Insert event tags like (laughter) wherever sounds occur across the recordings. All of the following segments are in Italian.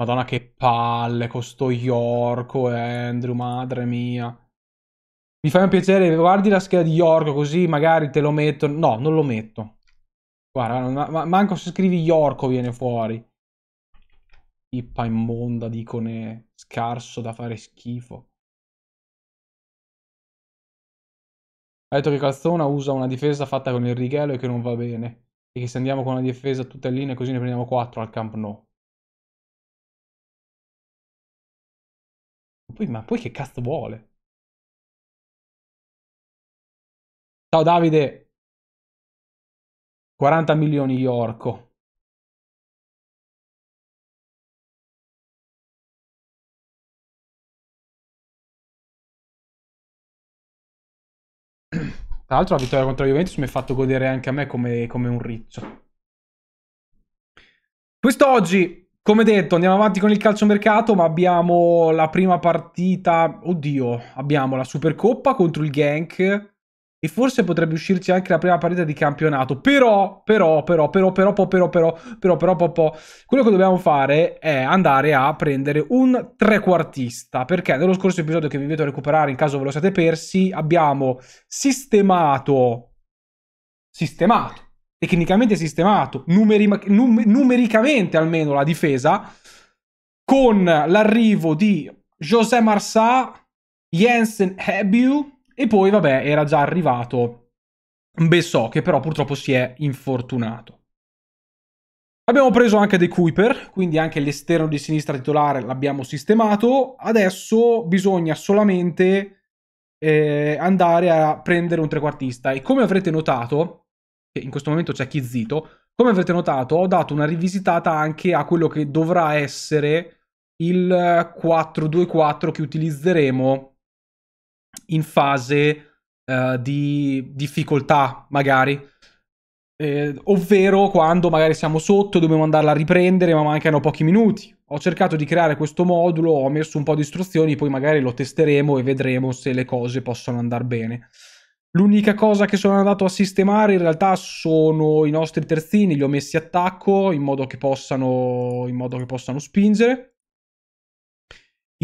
Madonna che palle con sto Yorko, oh, Andrew, madre mia. Mi fai un piacere, guardi la scheda di Yorko così magari te lo metto. No, non lo metto. Guarda, ma, manco se scrivi Yorko viene fuori. Ippa immonda dicone, scarso da fare schifo. Ha detto che Calzona usa una difesa fatta con il righello e che non va bene. E che se andiamo con una difesa tutte in linea così ne prendiamo 4 al Camp No. Poi, ma poi che cazzo vuole? Ciao Davide, 40 milioni Yorko. Tra l'altro la vittoria contro la Juventus mi ha fatto godere anche a me come, come un riccio. Quest'oggi come detto, andiamo avanti con il calciomercato, ma abbiamo la prima partita, oddio, abbiamo la Supercoppa contro il Gank e forse potrebbe uscirci anche la prima partita di campionato. Però, però, però, però, però, però, però, però, però, però, però, però, quello che dobbiamo fare è andare a prendere un trequartista, perché nello scorso episodio che vi invito a recuperare, in caso ve lo siate persi, abbiamo sistemato sistemato tecnicamente sistemato, numeri- num- numericamente almeno la difesa, con l'arrivo di José Marsà, Jensen Hebiu e poi vabbè era già arrivato Bessò che però purtroppo si è infortunato. Abbiamo preso anche De Kuiper, quindi anche l'esterno di sinistra titolare l'abbiamo sistemato, adesso bisogna solamente eh, andare a prendere un trequartista e come avrete notato in questo momento c'è chi zito. Come avrete notato, ho dato una rivisitata anche a quello che dovrà essere il 424 eh, che utilizzeremo in fase uh, di difficoltà, magari. Eh, ovvero quando magari siamo sotto, e dobbiamo andarla a riprendere, ma mancano pochi minuti. Ho cercato di creare questo modulo, ho messo un po' di istruzioni, poi magari lo testeremo e vedremo se le cose possono andare bene. L'unica cosa che sono andato a sistemare in realtà sono i nostri terzini, li ho messi a tacco in modo che possano, modo che possano spingere.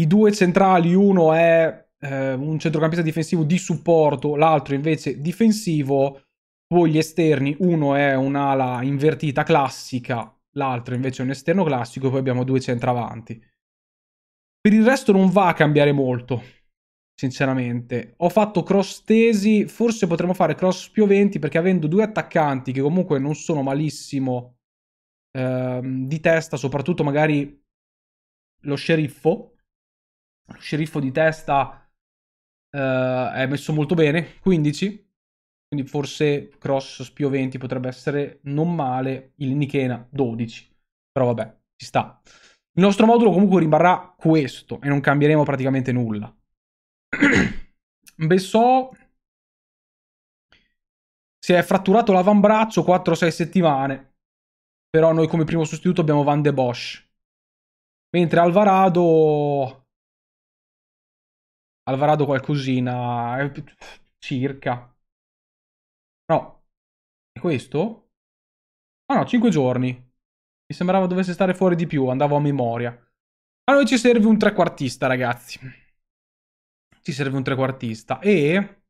I due centrali, uno è eh, un centrocampista difensivo di supporto, l'altro invece difensivo. Poi gli esterni, uno è un'ala invertita classica, l'altro invece è un esterno classico, poi abbiamo due centravanti. Per il resto non va a cambiare molto sinceramente. Ho fatto cross tesi, forse potremmo fare cross spioventi perché avendo due attaccanti che comunque non sono malissimo ehm, di testa, soprattutto magari lo sceriffo, lo sceriffo di testa eh, è messo molto bene, 15, quindi forse cross spioventi potrebbe essere non male, il Nichena 12, però vabbè, ci sta. Il nostro modulo comunque rimarrà questo e non cambieremo praticamente nulla. (clears throat) Bessò si è fratturato l'avambraccio 4-6 settimane. Però noi come primo sostituto abbiamo Van de Bosch. Mentre Alvarado... Alvarado qualcosina... Eh, circa. No. E questo? Ah no, 5 giorni. Mi sembrava dovesse stare fuori di più, andavo a memoria. A noi ci serve un trequartista, ragazzi ci serve un trequartista e...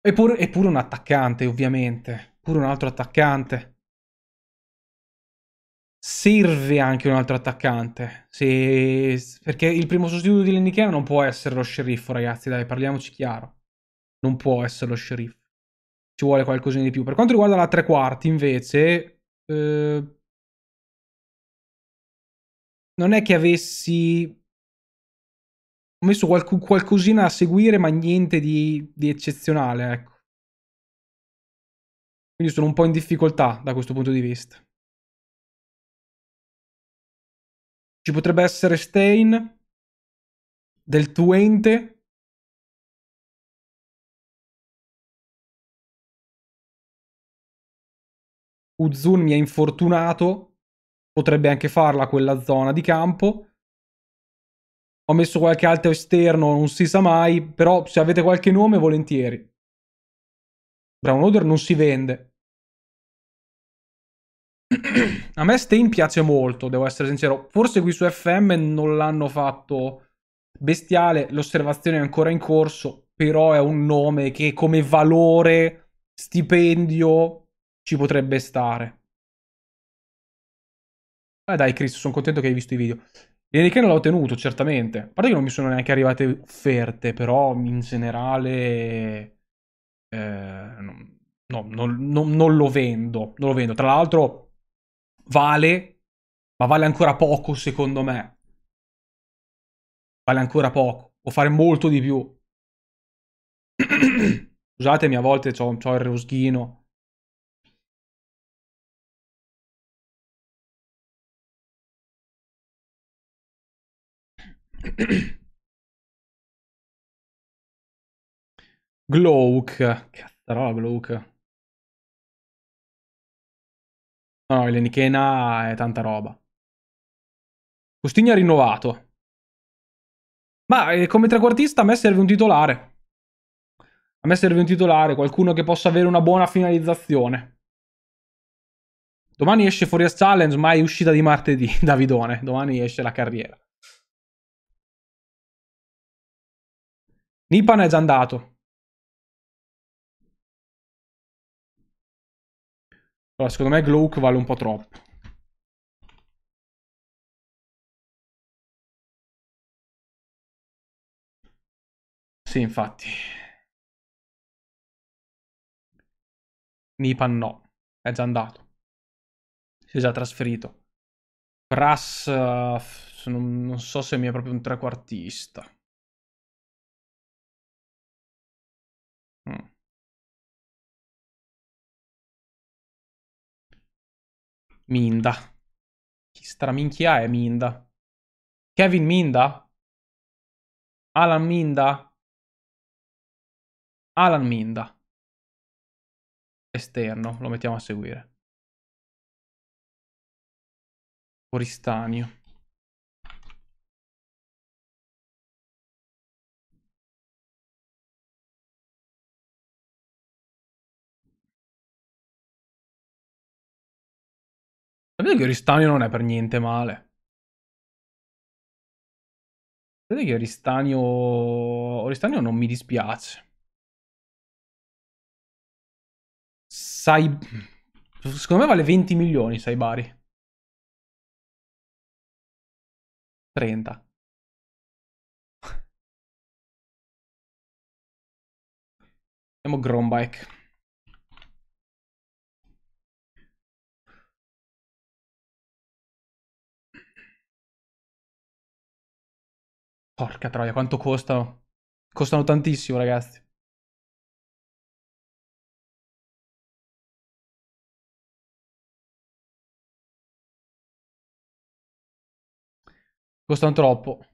eppure pure, un attaccante, ovviamente. Pure un altro attaccante serve anche un altro attaccante. Se... Perché il primo sostituto di Lennichero non può essere lo sceriffo, ragazzi. Dai, parliamoci chiaro. Non può essere lo sceriffo. Ci vuole qualcosina di più. Per quanto riguarda la tre quarti, invece. Eh... Non è che avessi ho messo qualc- qualcosina a seguire, ma niente di, di eccezionale, ecco. Quindi sono un po' in difficoltà da questo punto di vista. Ci potrebbe essere Stain del Twente. Uzun mi ha infortunato, potrebbe anche farla quella zona di campo. Ho messo qualche altro esterno, non si sa mai, però se avete qualche nome volentieri. Brown Odor non si vende. (clears throat) A me Stain piace molto, devo essere sincero. Forse qui su FM non l'hanno fatto bestiale, l'osservazione è ancora in corso, però è un nome che come valore, stipendio, ci potrebbe stare. Eh dai Chris, sono contento che hai visto i video. Harry non l'ho tenuto, certamente. A parte che non mi sono neanche arrivate offerte, però in generale... Eh, no, non, non, non, lo vendo, non lo vendo. Tra l'altro vale, ma vale ancora poco secondo me. Vale ancora poco. Può fare molto di più. (clears throat) Scusatemi, a volte ho il roschino. Glauc. Cazzarola Glauc. No, il Nichena è tanta roba. Custigna rinnovato. Ma eh, come trequartista a me serve un titolare. A me serve un titolare, qualcuno che possa avere una buona finalizzazione. Domani esce fuori Challenge, ma è uscita di martedì, (laughs) Davidone. Domani esce la carriera. Nippon è già andato. Allora, secondo me Glouk vale un po' troppo. Sì, infatti. Nipan no, è già andato. Si è già trasferito. Brass, uh, non, non so se mi è proprio un trequartista. Minda. Chi straminchia è Minda? Kevin Minda? Alan Minda? Alan Minda. Esterno, lo mettiamo a seguire. Oristanio. Vedete che Oristanio non è per niente male. Vedete che Oristanio... Oristanio non mi dispiace. Sai... Secondo me vale 20 milioni, sai Bari. 30. Andiamo Grombike. Porca troia, quanto costano? Costano tantissimo, ragazzi. Costano troppo.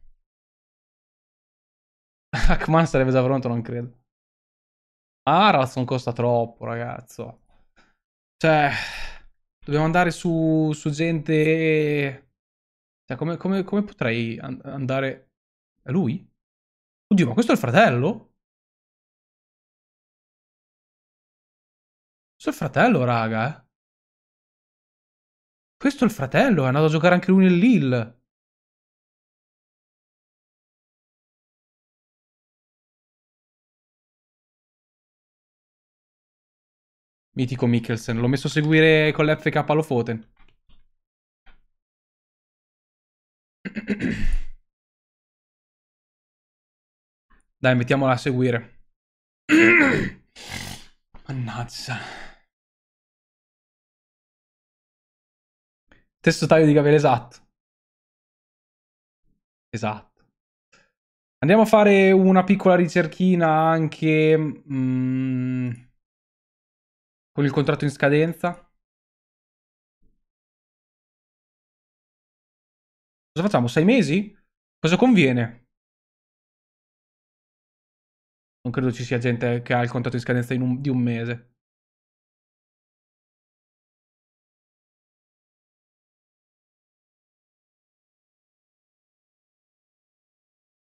Hackman (laughs) sarebbe già pronto, non credo. Arazon costa troppo, ragazzo. Cioè, dobbiamo andare su, su gente... Cioè, come, come, come potrei andare è lui? Oddio, ma questo è il fratello? Questo è il fratello, raga, eh. Questo è il fratello, è andato a giocare anche lui nel Lille. Mitico Mikkelsen, l'ho messo a seguire con l'FK Lofoten. (clears throat) Dai, mettiamola a seguire. (clears throat) Mannazza. Stesso taglio di capelli, esatto. Esatto. Andiamo a fare una piccola ricerchina anche mm, con il contratto in scadenza. Cosa facciamo? Sei mesi? Cosa conviene? Non credo ci sia gente che ha il contratto in scadenza un, di un mese.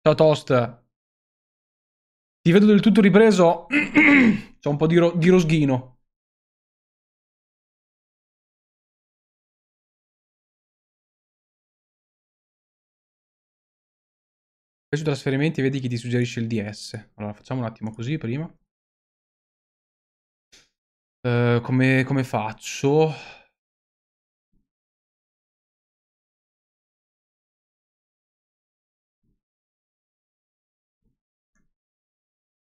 Ciao Toast. Ti vedo del tutto ripreso. C'è (clears throat) un po' di, ro- di rosghino. sui trasferimenti vedi chi ti suggerisce il DS. Allora, facciamo un attimo così prima. Uh, come, come faccio?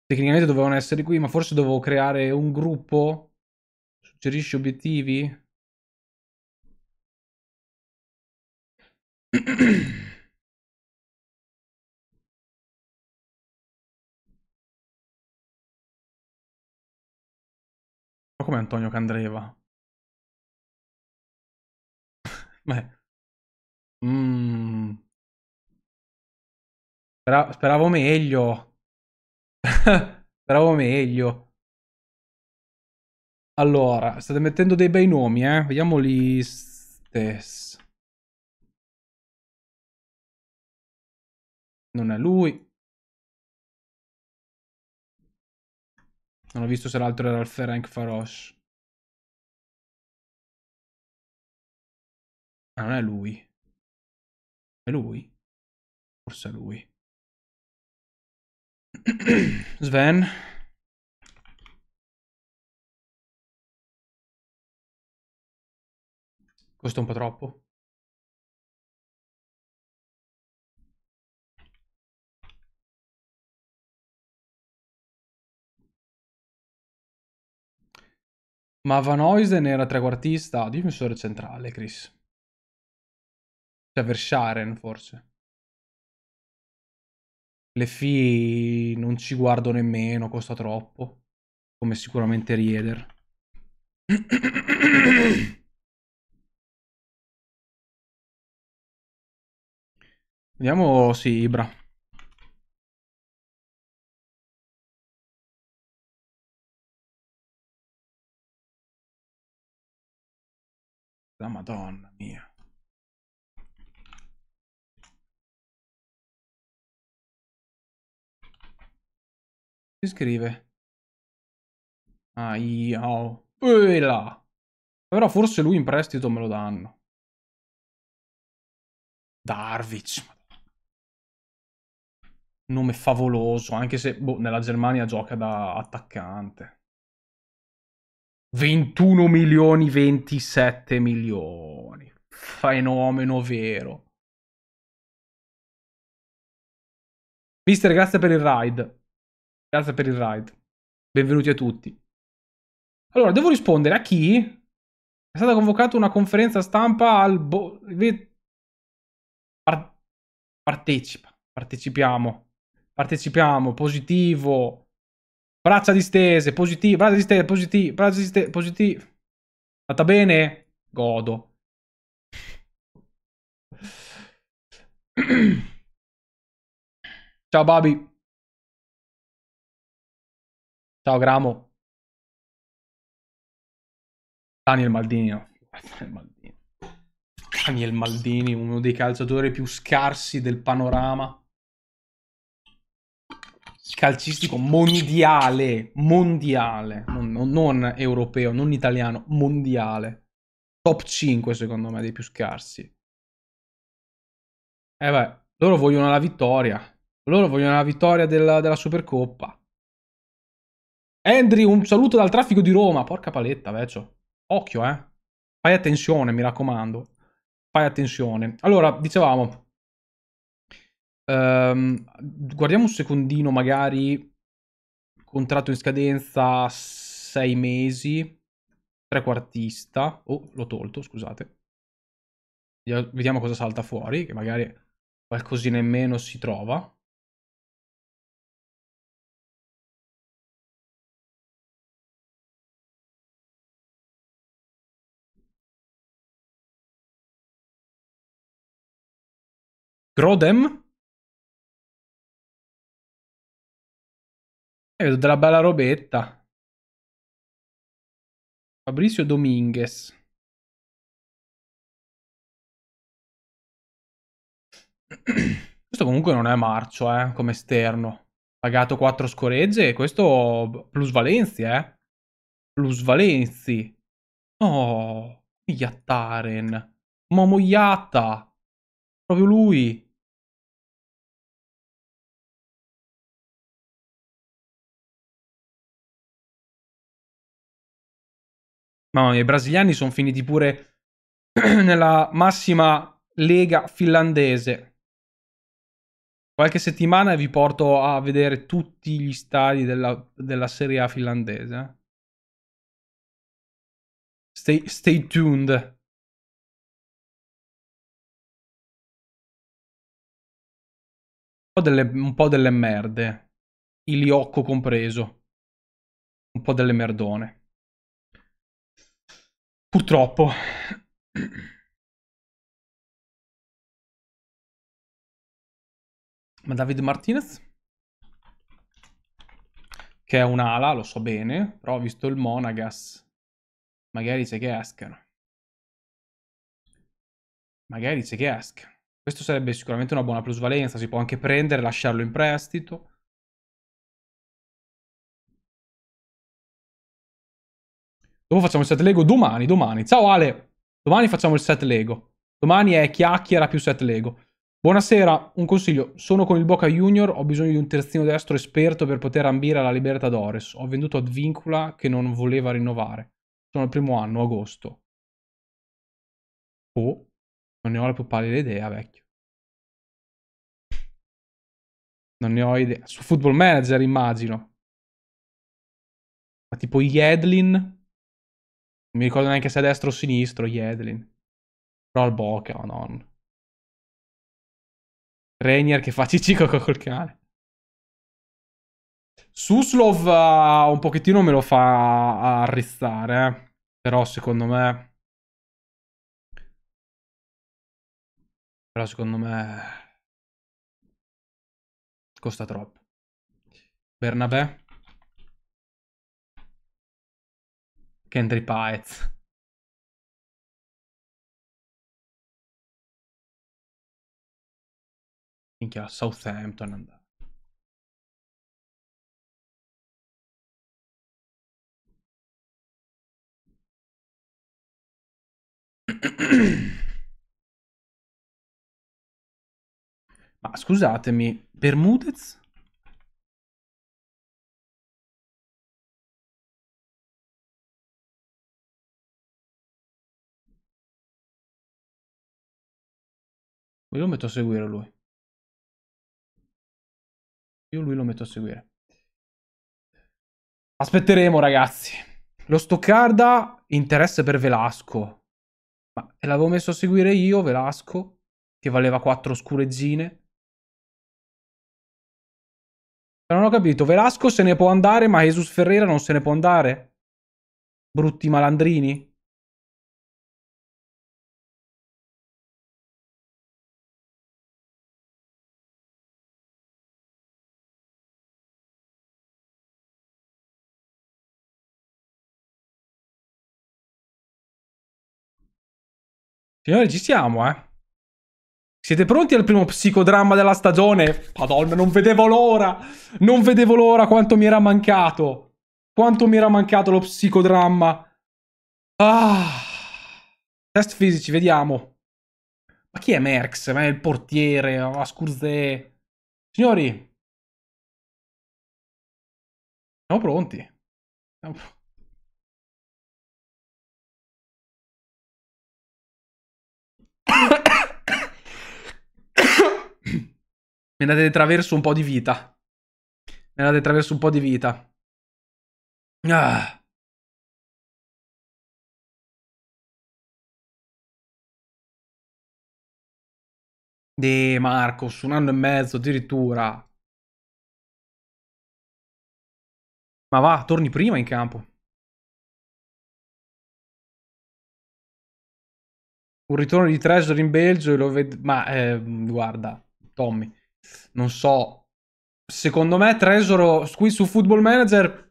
Tecnicamente dovevano essere qui, ma forse dovevo creare un gruppo. Suggerisci obiettivi? (clears throat) come Antonio Candreva. Beh. Mm. Spera speravo meglio. (laughs) speravo meglio. Allora, state mettendo dei bei nomi, eh? Vediamoli stessi. Non è lui. Non ho visto se l'altro era il Ferenc Faros. Ah, non è lui. È lui? Forse è lui. (clears throat) Sven. Costa un po' troppo. Ma Van Huysen era trequartista, difensore centrale, Chris. Cioè Versharen, forse. Le FI non ci guardo nemmeno, costa troppo. Come sicuramente Rieder. Vediamo, sì, Ibra. La madonna mia. Si scrive? Ah, io. E Però forse lui in prestito me lo danno. Darwich. Nome favoloso, anche se boh, nella Germania gioca da attaccante. 21 milioni 27 milioni. Fenomeno vero. Mister, grazie per il ride. Grazie per il ride. Benvenuti a tutti. Allora, devo rispondere a chi è stata convocata una conferenza stampa al... Bo... Partecipa, partecipiamo, partecipiamo, positivo, Braccia distese, positivo, braccia distese, positivo, braccia distese, positivo. Fatta bene? Godo. (clears throat) Ciao Babi. Ciao Gramo. Daniel Maldini. Daniel Maldini, uno dei calciatori più scarsi del panorama calcistico mondiale, mondiale, non, non, non, europeo, non italiano, mondiale. Top 5 secondo me dei più scarsi. E eh beh, loro vogliono la vittoria. Loro vogliono la vittoria della, della Supercoppa. Andrew, un saluto dal traffico di Roma. Porca paletta, vecchio. Occhio, eh. Fai attenzione, mi raccomando. Fai attenzione. Allora, dicevamo, Um, guardiamo un secondino, magari contratto in scadenza 6 mesi, trequartista. Oh, l'ho tolto, scusate. Vediamo cosa salta fuori, che magari qualcosina in meno si trova. Grodem? E eh, vedo della bella robetta. Fabrizio Dominguez. (clears throat) Questo comunque non è marcio, eh, come esterno. Pagato 4 scorezze e questo plus Valenzi, eh. Plus Valenzi. Oh, Yattaren. Momo Proprio lui. Mamma mia, i brasiliani sono finiti pure (clears throat) nella massima lega finlandese. Qualche settimana vi porto a vedere tutti gli stadi della, della Serie A finlandese. Eh. Stay, stay tuned. Un po, delle, un po' delle merde. Iliocco compreso. Un po' delle merdone purtroppo ma David Martinez che è un'ala, lo so bene, però ho visto il Monagas. Magari c'è che escano. Magari c'è che escano. Questo sarebbe sicuramente una buona plusvalenza, si può anche prendere, lasciarlo in prestito. Dopo facciamo il set Lego domani, domani. Ciao Ale, domani facciamo il set Lego. Domani è chiacchiera più set Lego. Buonasera, un consiglio. Sono con il Boca Junior, ho bisogno di un terzino destro esperto per poter ambire alla Libertadores. Ho venduto ad Vincula che non voleva rinnovare. Sono al primo anno, agosto. Oh, non ne ho la più pallida idea, vecchio. Non ne ho idea. Su Football Manager, immagino. Ma tipo Yedlin... Non mi ricordo neanche se è destro o sinistro, Jedlin. Però al bokeh, oh non. Rainier che fa (laughs) ciccico col cane. Suslov uh, un pochettino me lo fa arrizzare, eh. però secondo me... Però secondo me... Costa troppo. Bernabé? Kendry Paez. Minchia, Southampton andava. (coughs) Ma scusatemi, Bermudez? Io lo metto a seguire lui. Io lui lo metto a seguire. Aspetteremo, ragazzi. Lo Stoccarda, interesse per Velasco. Ma l'avevo messo a seguire io, Velasco, che valeva quattro scureggine. non ho capito, Velasco se ne può andare, ma Jesus Ferreira non se ne può andare? Brutti malandrini? Signori, ci siamo, eh. Siete pronti al primo psicodramma della stagione? Madonna, non vedevo l'ora! Non vedevo l'ora quanto mi era mancato! Quanto mi era mancato lo psicodramma! Ah! Test fisici, vediamo. Ma chi è Merx? Ma è il portiere, Ascurze... Signori! Siamo pronti. Siamo pronti. Me Mi date traverso un po' di vita. Me Mi date traverso un po' di vita. Ah. De Marcos, un anno e mezzo addirittura. Ma va, torni prima in campo. un ritorno di Treasure in Belgio e lo vedo... Ma eh, guarda, Tommy, non so. Secondo me Treasure qui su Football Manager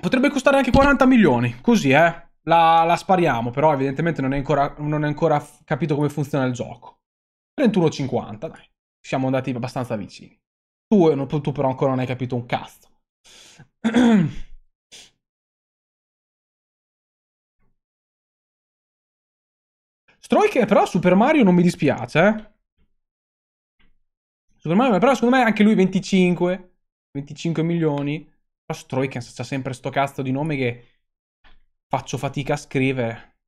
potrebbe costare anche 40 milioni, così eh. La, la spariamo, però evidentemente non è, ancora, non è ancora capito come funziona il gioco. 31,50, dai. Siamo andati abbastanza vicini. Tu, eh, tu però ancora non hai capito un cazzo. (clears throat) Stroike però Super Mario non mi dispiace, eh. Super Mario, però secondo me anche lui 25, 25 milioni. Però Stroiken c'ha sempre sto cazzo di nome che faccio fatica a scrivere.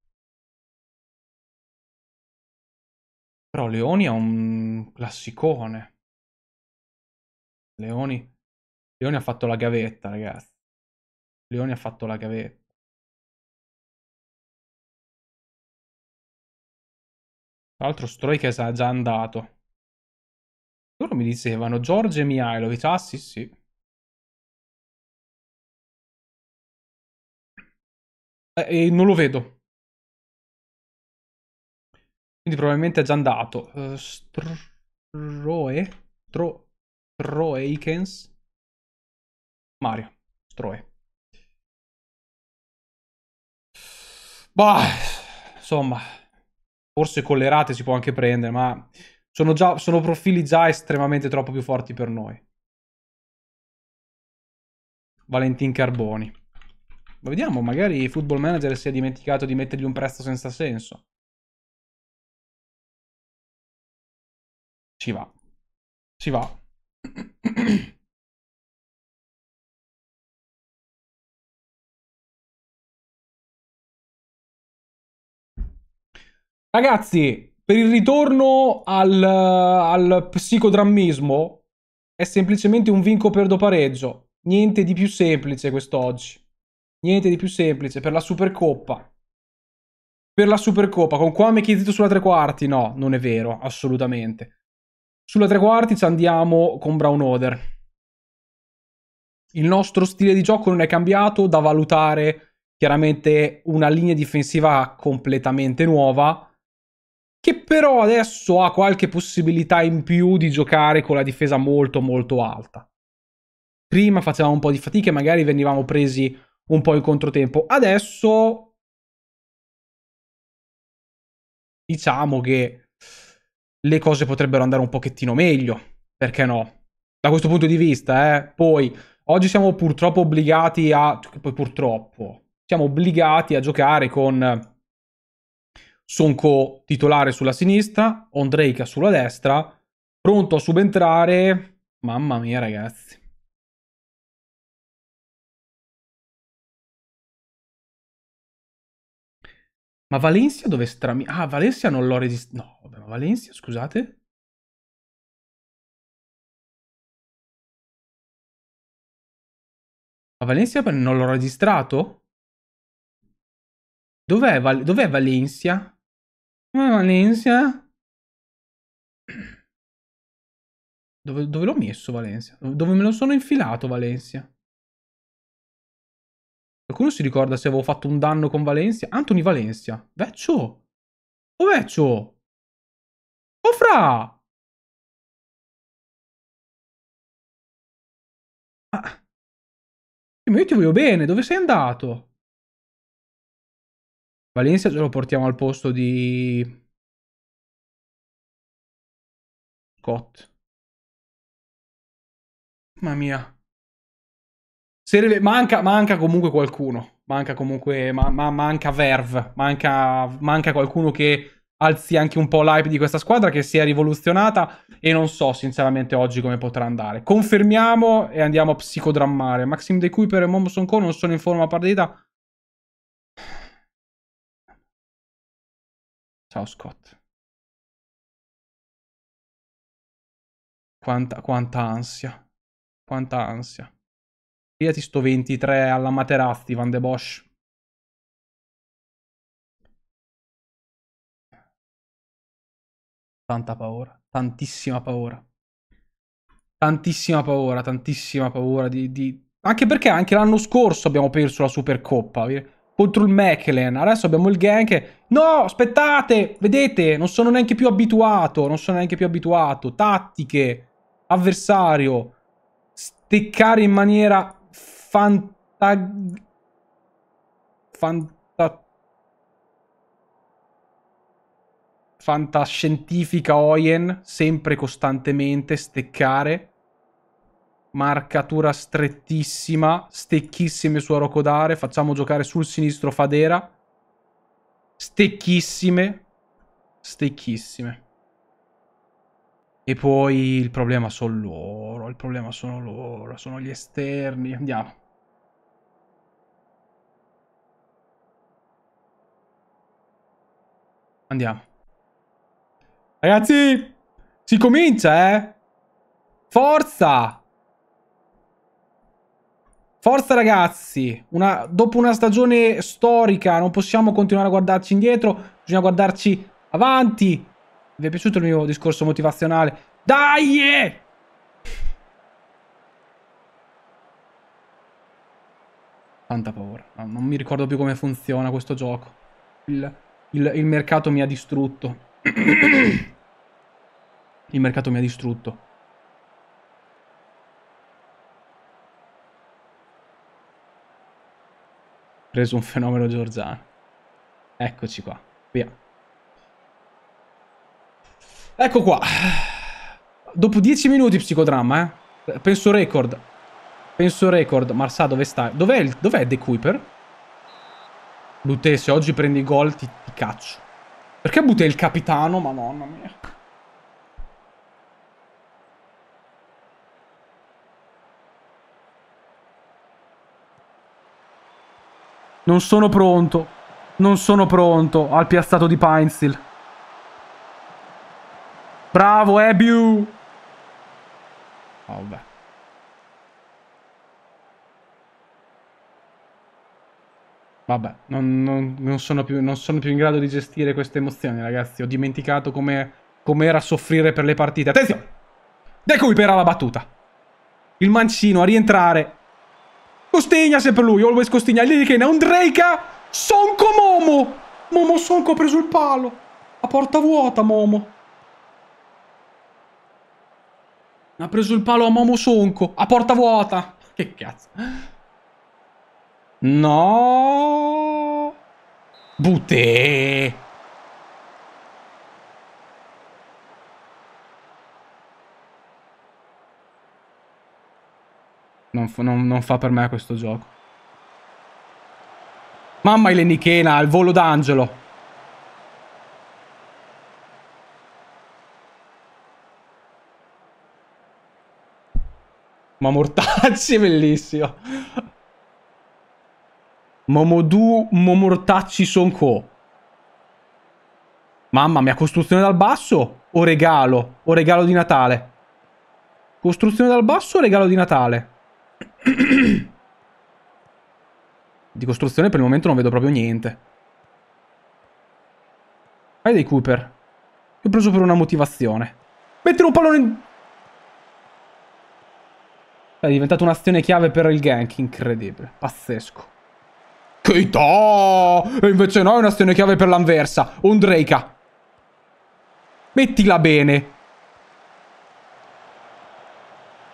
Però Leoni è un classicone. Leoni. Leoni ha fatto la gavetta, ragazzi. Leoni ha fatto la gavetta. Tra l'altro Stroika è già andato. Loro mi dicevano Giorgio Mihailovic. Ah sì sì. Eh, e non lo vedo. Quindi probabilmente è già andato. Uh, Stroe? Tro... Troeikens? Mario. Stroe. Bah, insomma forse con le rate si può anche prendere, ma sono, già, sono profili già estremamente troppo più forti per noi. Valentin Carboni. Ma vediamo, magari il Football Manager si è dimenticato di mettergli un prezzo senza senso. Ci va. Ci va. (clears throat) Ragazzi, per il ritorno al, al psicodrammismo è semplicemente un vinco per dopareggio. Niente di più semplice quest'oggi. Niente di più semplice per la Supercoppa. Per la Supercoppa, con Kwame Chizito sulla tre quarti? No, non è vero, assolutamente. Sulla tre quarti ci andiamo con Brown Oder. Il nostro stile di gioco non è cambiato, da valutare chiaramente una linea difensiva completamente nuova che però adesso ha qualche possibilità in più di giocare con la difesa molto molto alta. Prima facevamo un po' di fatica e magari venivamo presi un po' in controtempo. Adesso diciamo che le cose potrebbero andare un pochettino meglio, perché no? Da questo punto di vista, eh. Poi oggi siamo purtroppo obbligati a poi purtroppo siamo obbligati a giocare con Sonko titolare sulla sinistra, Ondrejka sulla destra, pronto a subentrare. Mamma mia, ragazzi. Ma Valencia dove strami... Ah, Valencia non l'ho resistito... No, vabbè, ma Valencia, scusate... Ma Valencia non l'ho registrato? Dov'è, Val Dov Valencia? Ma Valencia? Dove, dove l'ho messo Valencia? Dove me lo sono infilato Valencia? Qualcuno si ricorda se avevo fatto un danno con Valencia? Anthony Valencia. Veccio. O oh, Veccio. oh, Fra. Ah. Io ti voglio bene. Dove sei andato? Valencia ce lo portiamo al posto di... Scott. Mamma mia. Serve... Manca, manca comunque qualcuno. Manca comunque... Ma, ma, manca verve. Manca, manca qualcuno che alzi anche un po' l'hype di questa squadra che si è rivoluzionata e non so sinceramente oggi come potrà andare. Confermiamo e andiamo a psicodrammare. Maxim De Cuyper e Momo Sonko non sono in forma partita Ciao Scott. Quanta, quanta ansia. Quanta ansia. Pigliati sto 23 alla Materazzi, Van de Bosch. Tanta paura, tantissima paura. Tantissima paura, tantissima paura di... di... Anche perché anche l'anno scorso abbiamo perso la Supercoppa contro il Mechelen. Adesso abbiamo il gank. No, aspettate, vedete, non sono neanche più abituato, non sono neanche più abituato. Tattiche, avversario, steccare in maniera fanta... fanta... fantascientifica Oien, sempre costantemente steccare marcatura strettissima, stecchissime su Orokodare, facciamo giocare sul sinistro Fadera, stecchissime, stecchissime. E poi il problema sono loro, il problema sono loro, sono gli esterni, andiamo. Andiamo. Ragazzi, si comincia, eh? Forza! Forza ragazzi, una, dopo una stagione storica non possiamo continuare a guardarci indietro, bisogna guardarci avanti. Vi è piaciuto il mio discorso motivazionale? Dai! Yeah! Tanta paura, non mi ricordo più come funziona questo gioco. Il, il, il mercato mi ha distrutto. (coughs) il mercato mi ha distrutto. preso un fenomeno georgiano. Eccoci qua, via. Ecco qua. Dopo 10 minuti psicodramma, eh. Penso record. Penso record. Marsà, dove stai? Dov'è, il... Dov De Kuiper? Bute, se oggi prendi gol ti, ti caccio. Perché Bute il capitano? Madonna mia. Non sono pronto. Non sono pronto al piazzato di Pinesteel. Bravo, Ebiu! Oh, vabbè. Vabbè, non, non, non, sono più, non, sono più, in grado di gestire queste emozioni, ragazzi. Ho dimenticato come, com era soffrire per le partite. Attenzione! De la battuta. Il mancino a rientrare Costegna sempre lui, always Costegna. Lì che ne è un Drake. Sonco Momo. Momo Sonco ha preso il palo. A porta vuota Momo. Ha preso il palo a Momo Sonco. A porta vuota. (laughs) Che cazzo. No. Butè. non, non, non fa per me questo gioco. Mamma Elenichena, al volo d'angelo. Ma Mortacci, (laughs) bellissimo. Momodu Momortacci Sonko. Mamma mia, costruzione dal basso o regalo? O regalo di Natale? Costruzione dal basso o regalo di Natale? (coughs) Di costruzione per il momento non vedo proprio niente. Vai dei Cooper. Ho preso per una motivazione. Mettere un pallone in... È diventata un'azione chiave per il gank. Incredibile. Pazzesco. Keita! E invece no, è un'azione chiave per l'anversa. Un Ondrejka. Mettila bene.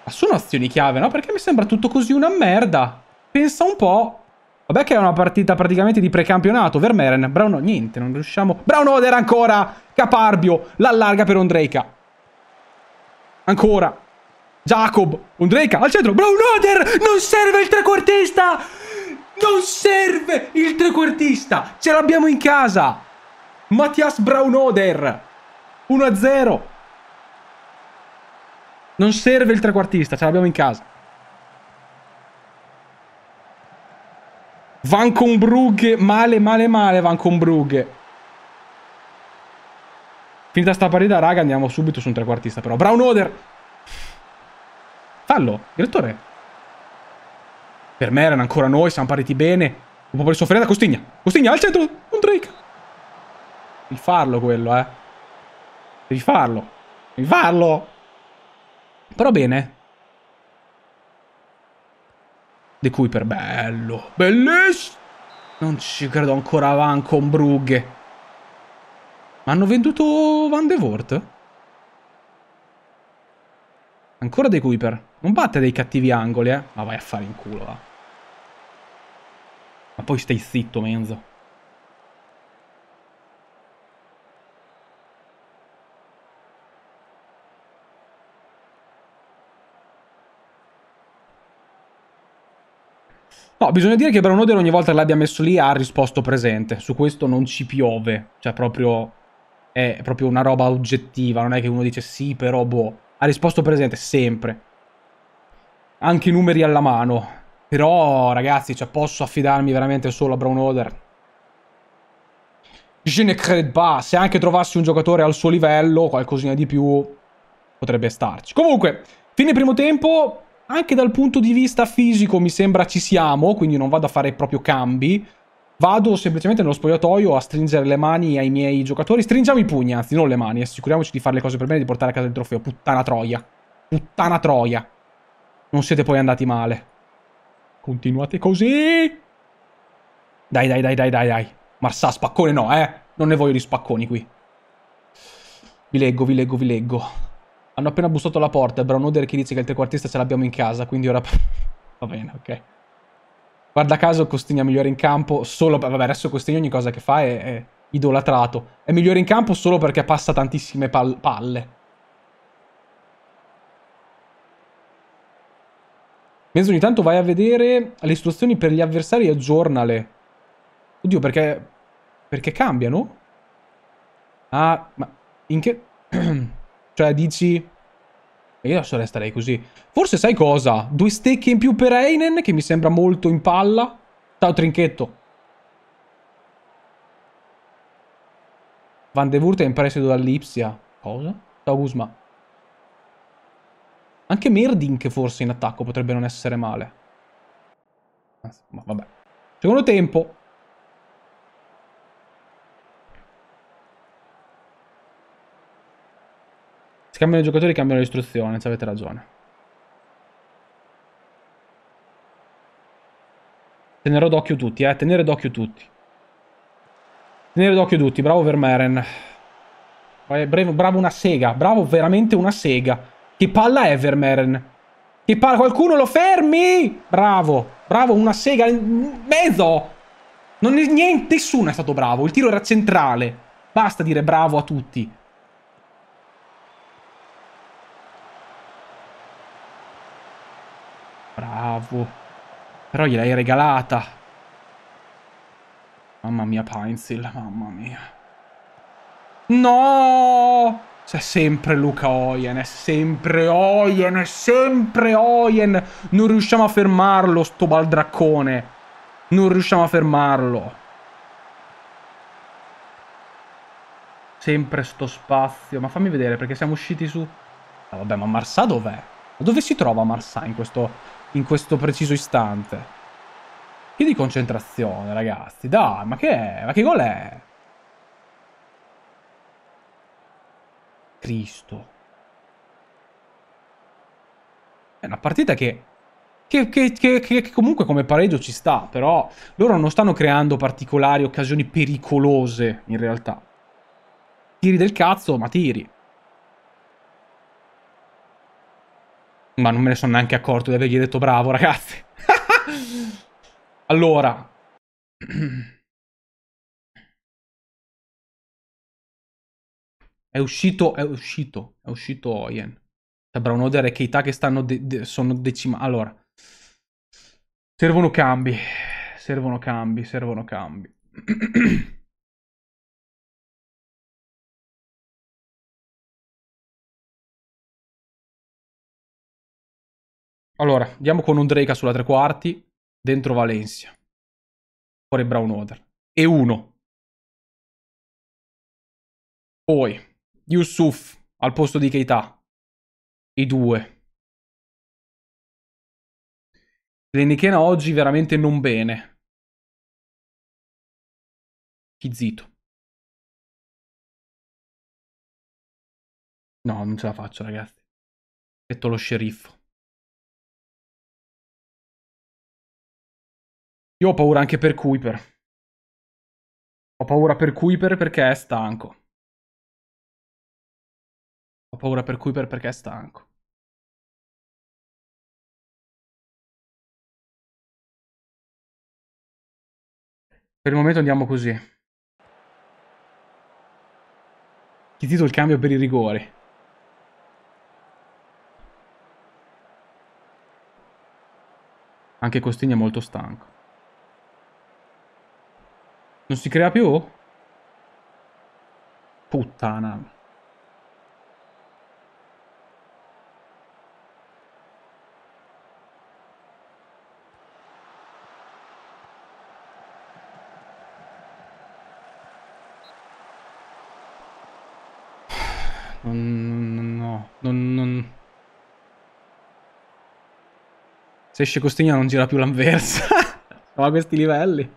Ma sono azioni chiave, no? Perché mi sembra tutto così una merda. Pensa un po'. Vabbè che è una partita praticamente di precampionato. Vermeeren, Brauno, niente, non riusciamo... Braunoder ancora! Caparbio, l'allarga per Ondrejka. Ancora. Jacob, Ondrejka, al centro. Braunoder, non serve il trequartista! Non serve il trequartista! Ce l'abbiamo in casa! Mattias Braunoder, 1-0. Non serve il trequartista, ce l'abbiamo in casa. Van con Brugge, male, male, male Van con Brugge. Finita sta partita, raga, andiamo subito su un trequartista però. Brown Oder! Fallo, direttore. Per me erano ancora noi, siamo partiti bene. Un po' per soffrire da Costigna. Costigna al centro, un Drake. Devi farlo quello, eh. Devi farlo. Devi farlo però bene. Di cui bello. Bellissimo! Non ci credo ancora Van con Brugge. Ma hanno venduto Van de Vort? Ancora De Kuiper. Non batte dei cattivi angoli, eh. Ma vai a fare in culo, va. Ma poi stai zitto, Menzo. No, bisogna dire che Brown Oder ogni volta che l'abbia messo lì ha risposto presente. Su questo non ci piove. Cioè, proprio è proprio una roba oggettiva. Non è che uno dice sì, però boh. Ha risposto presente sempre. Anche i numeri alla mano. Però, ragazzi, cioè, posso affidarmi veramente solo a Brown Oder? Je ne crede pas. Se anche trovassi un giocatore al suo livello, qualcosina di più, potrebbe starci. Comunque, fine primo tempo anche dal punto di vista fisico mi sembra ci siamo, quindi non vado a fare proprio cambi. Vado semplicemente nello spogliatoio a stringere le mani ai miei giocatori. Stringiamo i pugni, anzi, non le mani. Assicuriamoci di fare le cose per bene e di portare a casa il trofeo. Puttana troia. Puttana troia. Non siete poi andati male. Continuate così. Dai, dai, dai, dai, dai, dai. Marsà, spaccone no, eh. Non ne voglio di spacconi qui. Vi leggo, vi leggo, vi leggo. Hanno appena bussato la porta, è Brownoder che dice che il trequartista ce l'abbiamo in casa, quindi ora... (laughs) Va bene, ok. Guarda caso Costigna migliore in campo solo... Vabbè, adesso Costigna ogni cosa che fa è, è idolatrato. È migliore in campo solo perché passa tantissime pal palle. Mezzo ogni tanto vai a vedere le situazioni per gli avversari e aggiornale. Oddio, perché... Perché cambiano? Ah, ma... In che... (clears throat) Cioè, dici... Io adesso resterei così. Forse sai cosa? Due stecche in più per Einen, che mi sembra molto in palla. Ciao, Trinchetto. Van de Wurt è in prestito dall'Ipsia. Cosa? Ciao, Guzma. Anche Merdink forse in attacco potrebbe non essere male. Ah, ma vabbè. Secondo tempo. Se cambiano i giocatori cambiano l'istruzione, avete ragione. Tenerò d'occhio tutti, eh, tenere d'occhio tutti. Tenere d'occhio tutti, bravo Vermeeren. Eh, bravo, bravo una sega, bravo veramente una sega. Che palla è Vermeeren? Che palla, qualcuno lo fermi! Bravo, bravo una sega mezzo! Non è niente, nessuno è stato bravo, il tiro era centrale. Basta dire bravo a tutti. bravo. Però gliel'hai regalata. Mamma mia, Pinsil, mamma mia. No! C'è sempre Luca Oyen, è sempre Oyen, è sempre Oyen. Non riusciamo a fermarlo, sto baldraccone. Non riusciamo a fermarlo. Sempre sto spazio. Ma fammi vedere, perché siamo usciti su... Ah, vabbè, ma Marsà dov'è? Dove si trova Marsà in questo, in questo preciso istante? Che di concentrazione, ragazzi. Dai, ma che è? Ma che gol è? Cristo. È una partita che che, che, che, che, comunque come pareggio ci sta, però loro non stanno creando particolari occasioni pericolose in realtà. Tiri del cazzo, ma tiri. ma non me ne sono neanche accorto di avergli detto bravo, ragazzi. (laughs) allora. È uscito, è uscito, è uscito Oyen. Sembra un odore e Keita che stanno de de sono decimati. Allora. Servono cambi, servono cambi, servono cambi. (clears throat) Allora, andiamo con un Drake sulla tre quarti, dentro Valencia, fuori Brown Oder, e uno. Poi, Yusuf al posto di Keita, e due. Lenichena oggi veramente non bene. Chizito. No, non ce la faccio, ragazzi. Detto lo sceriffo. Io ho paura anche per Kuiper. Ho paura per Kuiper perché è stanco. Ho paura per Kuiper perché è stanco. Per il momento andiamo così. Chitito il cambio per i rigori. Anche Costini è molto stanco. Non si crea più? Puttana. Non, non, Se esce Costigna non gira più l'anversa. Siamo (laughs) questi livelli.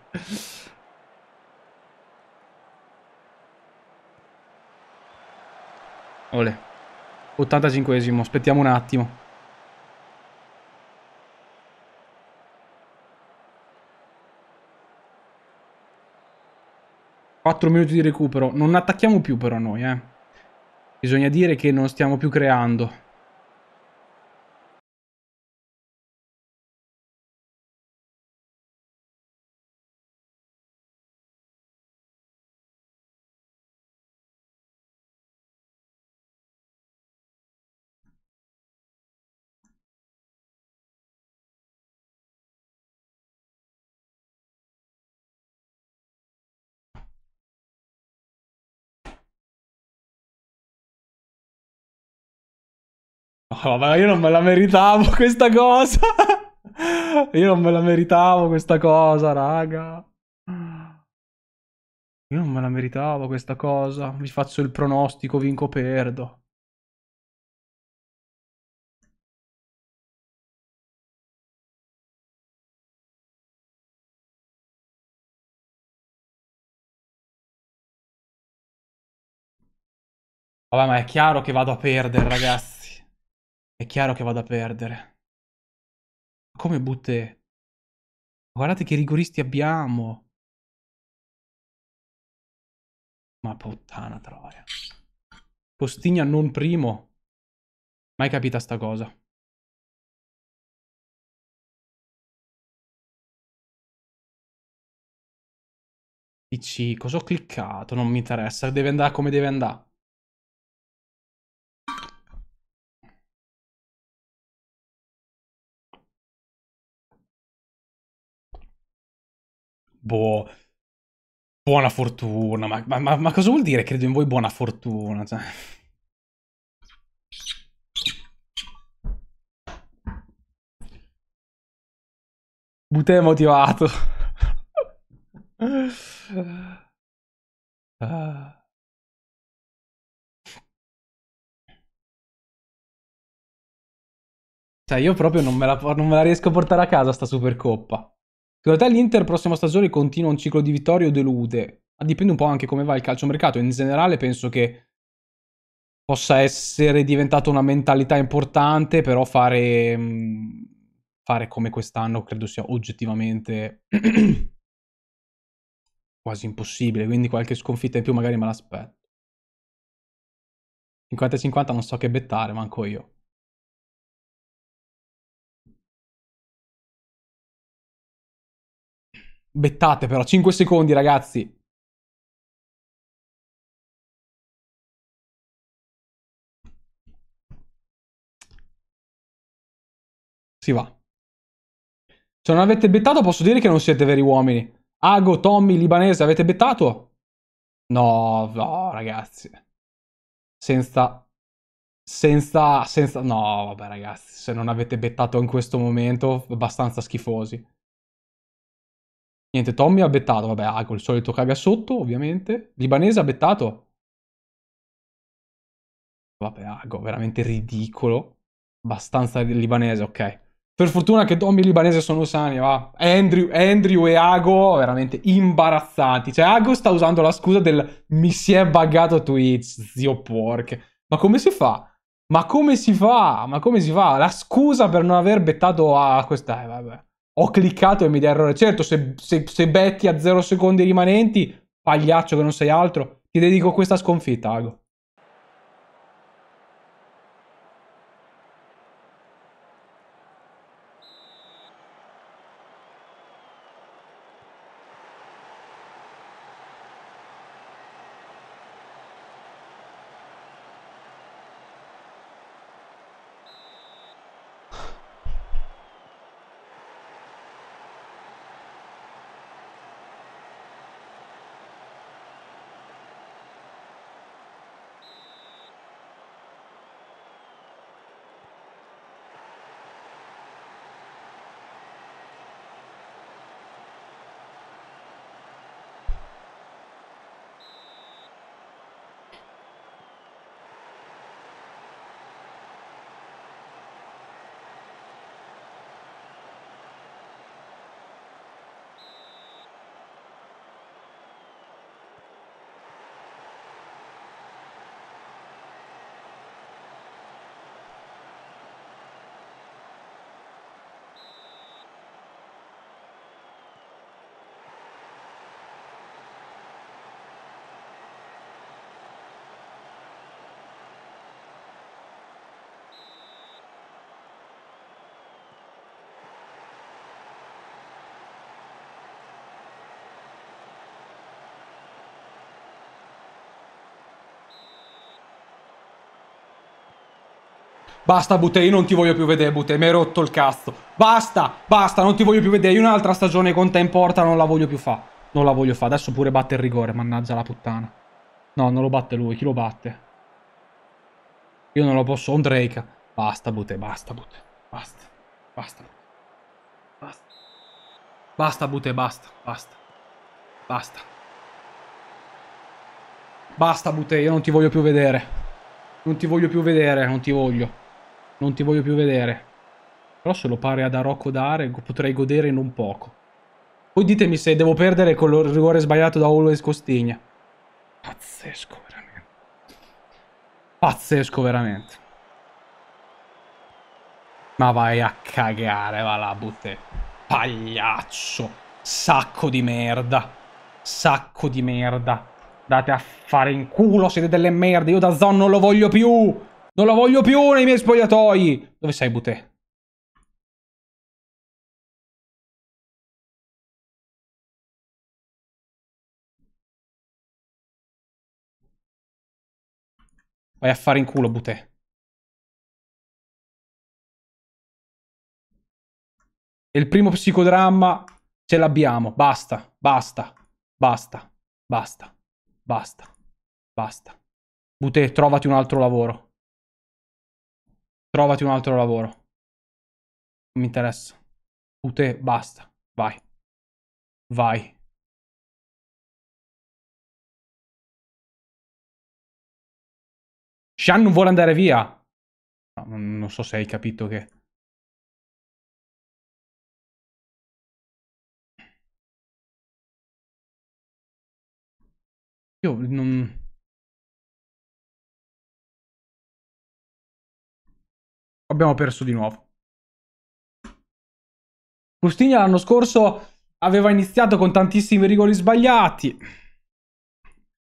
Ole. 85esimo, aspettiamo un attimo. Quattro minuti di recupero. Non attacchiamo più però noi, eh. Bisogna dire che non stiamo più creando. Oh, ma io non me la meritavo (laughs) questa cosa. io non me la meritavo questa cosa, raga. Io non me la meritavo questa cosa. Vi faccio il pronostico, vinco, perdo. Vabbè, ma è chiaro che vado a perdere, ragazzi. È chiaro che vado a perdere. Come Butte? Guardate che rigoristi abbiamo. Ma puttana troia. Postigna non primo. Mai capita sta cosa. PC, cosa ho cliccato? Non mi interessa, deve andare come deve andare. boh, buona fortuna. Ma, ma, ma, cosa vuol dire credo in voi buona fortuna? Cioè... Butè motivato. (laughs) ah. Cioè, io proprio non me, la, non me la riesco a portare a casa sta Supercoppa. Secondo te l'Inter prossima stagione continua un ciclo di vittorie o delude? Ma dipende un po' anche come va il calciomercato. In generale penso che possa essere diventata una mentalità importante, però fare, mm, fare come quest'anno credo sia oggettivamente (clears throat) quasi impossibile, quindi qualche sconfitta in più magari me l'aspetto. 50-50 non so che bettare, manco io. Bettate però, 5 secondi ragazzi. Si va. Se non avete bettato posso dire che non siete veri uomini. Ago, Tommy, Libanese, avete bettato? No, no, ragazzi. Senza... Senza... Senza... No, vabbè, ragazzi. Se non avete bettato in questo momento, abbastanza schifosi. Niente, Tommy ha bettato, vabbè, ah, col solito caga sotto, ovviamente. Libanese ha bettato. Vabbè, Ago, veramente ridicolo. Abbastanza libanese, ok. Per fortuna che Tommy e Libanese sono sani, va. Andrew, Andrew, e Ago veramente imbarazzati. Cioè, Ago sta usando la scusa del mi si è buggato Twitch, zio pork. Ma come si fa? Ma come si fa? Ma come si fa? La scusa per non aver bettato a questa... Eh, vabbè ho cliccato e mi dà errore. Certo, se, se, se betti a 0 secondi rimanenti, pagliaccio che non sei altro, ti dedico questa sconfitta, Ago. Basta Bute, io non ti voglio più vedere Bute, mi hai rotto il cazzo. Basta, basta, non ti voglio più vedere. Io un'altra stagione con te in porta non la voglio più fa. Non la voglio fa. Adesso pure batte il rigore, mannaggia la puttana. No, non lo batte lui, chi lo batte? Io non lo posso, un Drake. Basta Bute, basta Bute, basta, basta. Basta. Basta Bute, basta, basta. Basta. Basta Bute, io non ti voglio più vedere. Non ti voglio più vedere, non ti voglio. Non ti voglio più vedere. Però se lo pare ad Arocco dare, potrei godere in un poco. Poi ditemi se devo perdere con il rigore sbagliato da Always Costigna. Pazzesco, veramente. Pazzesco, veramente. Ma vai a cagare, va là, butte. Pagliaccio. Sacco di merda. Sacco di merda. Date a fare in culo, siete delle merde. Io da Zon non lo voglio più. Non la voglio più nei miei spogliatoi! Dove sei, Butè? Vai a fare in culo, Butè. E il primo psicodramma ce l'abbiamo. Basta, basta, basta, basta, basta, basta. Butè, trovati un altro lavoro. Trovati un altro lavoro. Non mi interessa. te, basta. Vai. Vai. Shan non vuole andare via. non so se hai capito che... Io non... abbiamo perso di nuovo. Custigna l'anno scorso aveva iniziato con tantissimi rigori sbagliati.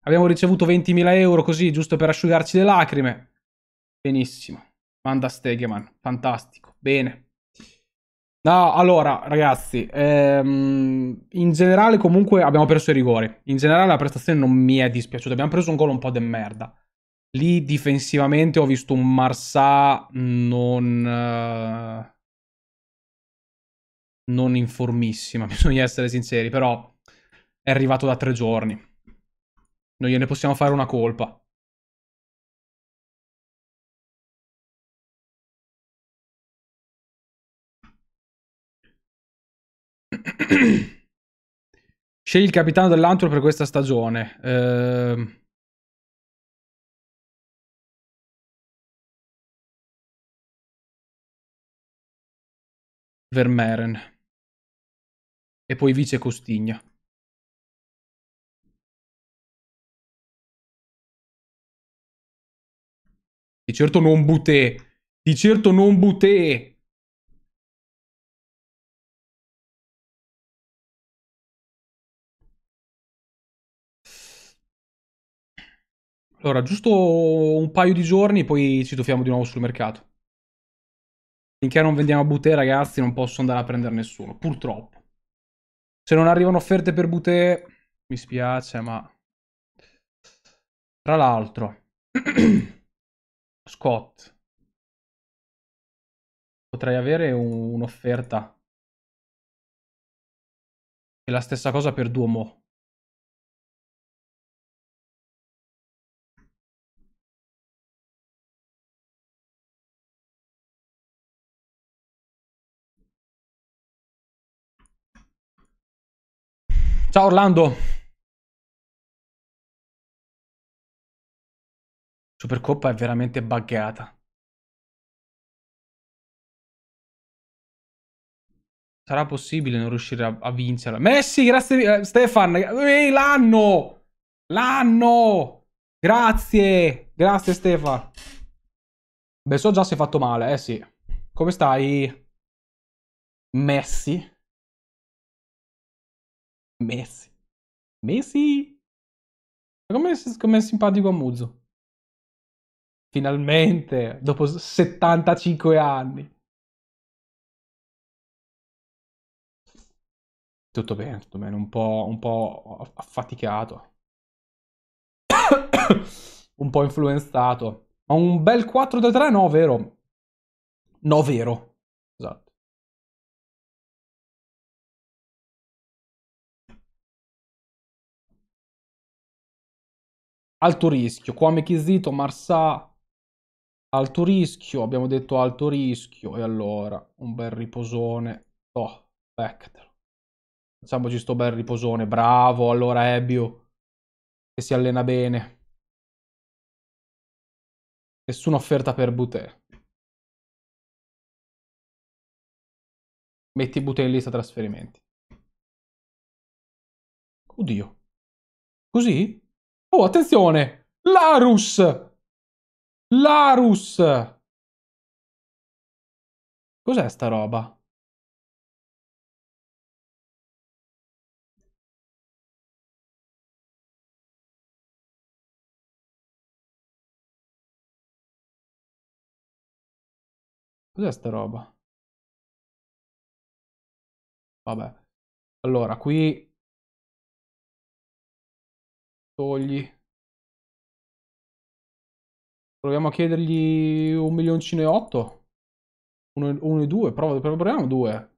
Abbiamo ricevuto 20.000 euro così, giusto per asciugarci le lacrime. Benissimo. Manda Stegeman, fantastico. Bene. No, allora, ragazzi, ehm, in generale comunque abbiamo perso i rigori. In generale la prestazione non mi è dispiaciuta. Abbiamo preso un gol un po' de merda. Lì difensivamente ho visto un Marsà non, eh, non informissima, (laughs) bisogna essere sinceri, però è arrivato da tre giorni. Non gliene possiamo fare una colpa. (coughs) Scegli il capitano dell'Antwerp per questa stagione. Eh... Vermeeren e poi vice Costigna. Di certo non Butè, di certo non Butè. Allora, giusto un paio di giorni, poi ci tuffiamo di nuovo sul mercato. Finché non vendiamo Bute, ragazzi, non posso andare a prendere nessuno, purtroppo. Se non arrivano offerte per Bute, mi spiace, ma... Tra l'altro... (clears throat) Scott. Potrei avere un'offerta. E la stessa cosa per Duomo. Ciao Orlando. Supercoppa è veramente buggata. Sarà possibile non riuscire a, a vincerla. Messi, grazie eh, Stefan. Ehi, l'anno! L'anno! Grazie! Grazie Stefan. Beh, so già se hai fatto male, eh sì. Come stai? Messi. Messi. Messi? Ma com'è, com'è simpatico a Muzzo? Finalmente, dopo 75 anni. Tutto bene, tutto bene, un po', un po affaticato. (coughs) un po' influenzato. Ma un bel 4 da 3, no, vero? No, vero. Alto rischio, come acquisito Marsà, alto rischio, abbiamo detto alto rischio, e allora un bel riposone, oh, beccatelo. Facciamoci sto bel riposone, bravo, allora ebbio che si allena bene. Nessuna offerta per Butè. Metti Butè in lista trasferimenti. Oddio. Così? Oh, attenzione! Larus! Larus! Cos'è sta roba? Cos'è sta roba? Vabbè. Allora, qui Togli. Proviamo a chiedergli un milioncino e otto. Uno, uno e due, prov proviamo due.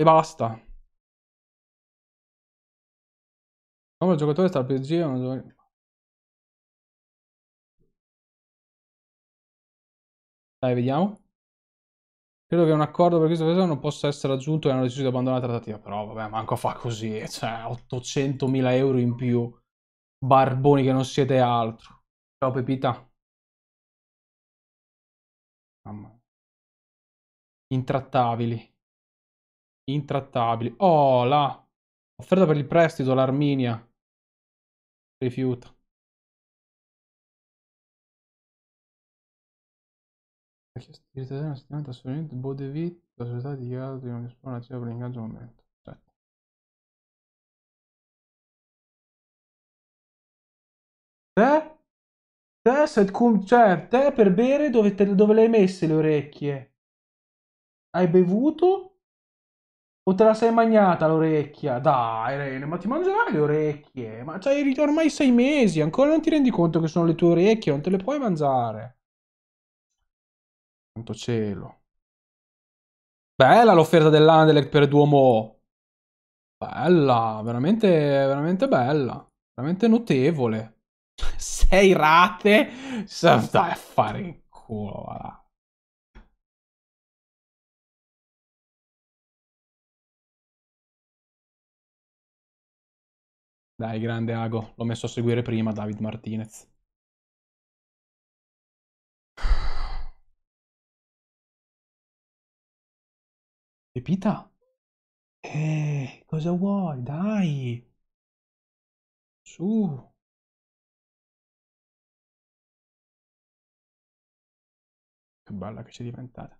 E basta. Il nome del giocatore sta al PSG Dai, vediamo. Credo che un accordo per questo processo non possa essere raggiunto e hanno deciso di abbandonare la trattativa. Però vabbè, manco fa così, eh, cioè 800.000 euro in più. Barboni che non siete altro. Ciao Pepita. Mamma. Intrattabili. Intrattabili. Oh, la offerta per il prestito, l'Arminia. Rifiuta. Abilitazione assegnata a Solent Bodevit, la società ha dichiarato di non disporre un'azione per l'ingaggio al momento. Cioè. Te? Te, Setcum, cioè, te per bere dove, te, dove le hai messe le orecchie? Hai bevuto? O te la sei mangiata l'orecchia? Dai, Rene, ma ti mangerai le orecchie? Ma c'hai cioè, ormai sei mesi, ancora non ti rendi conto che sono le tue orecchie, non te le puoi mangiare. Santo cielo. Bella l'offerta dell'Andelec per Duomo. Bella, veramente, veramente bella. Veramente notevole. (laughs) Sei rate. Stai a fare in culo, voilà. Dai, grande Ago. L'ho messo a seguire prima David Martinez. Pepita? Eh, cosa vuoi? Dai! Su! Che bella che c'è diventata.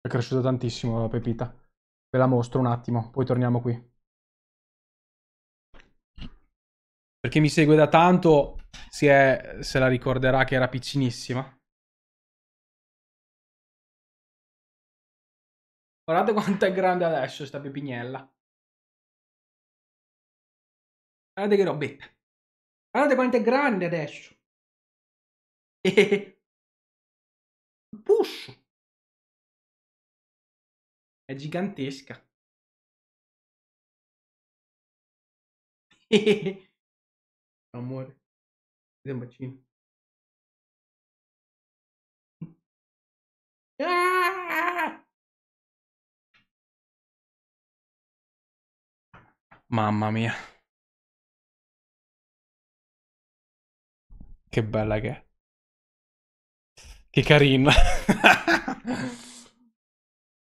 È cresciuta tantissimo la Pepita. Ve la mostro un attimo, poi torniamo qui. Perché mi segue da tanto, si è, se la ricorderà che era piccinissima. Guardate quanto è grande adesso sta pepinella. Guardate che robetta. Guardate quanto è grande adesso. E... (laughs) Push. È gigantesca. E... (laughs) Amore. Andiamoci. Ah! Mamma mia. Che bella che è. Che carina. (laughs)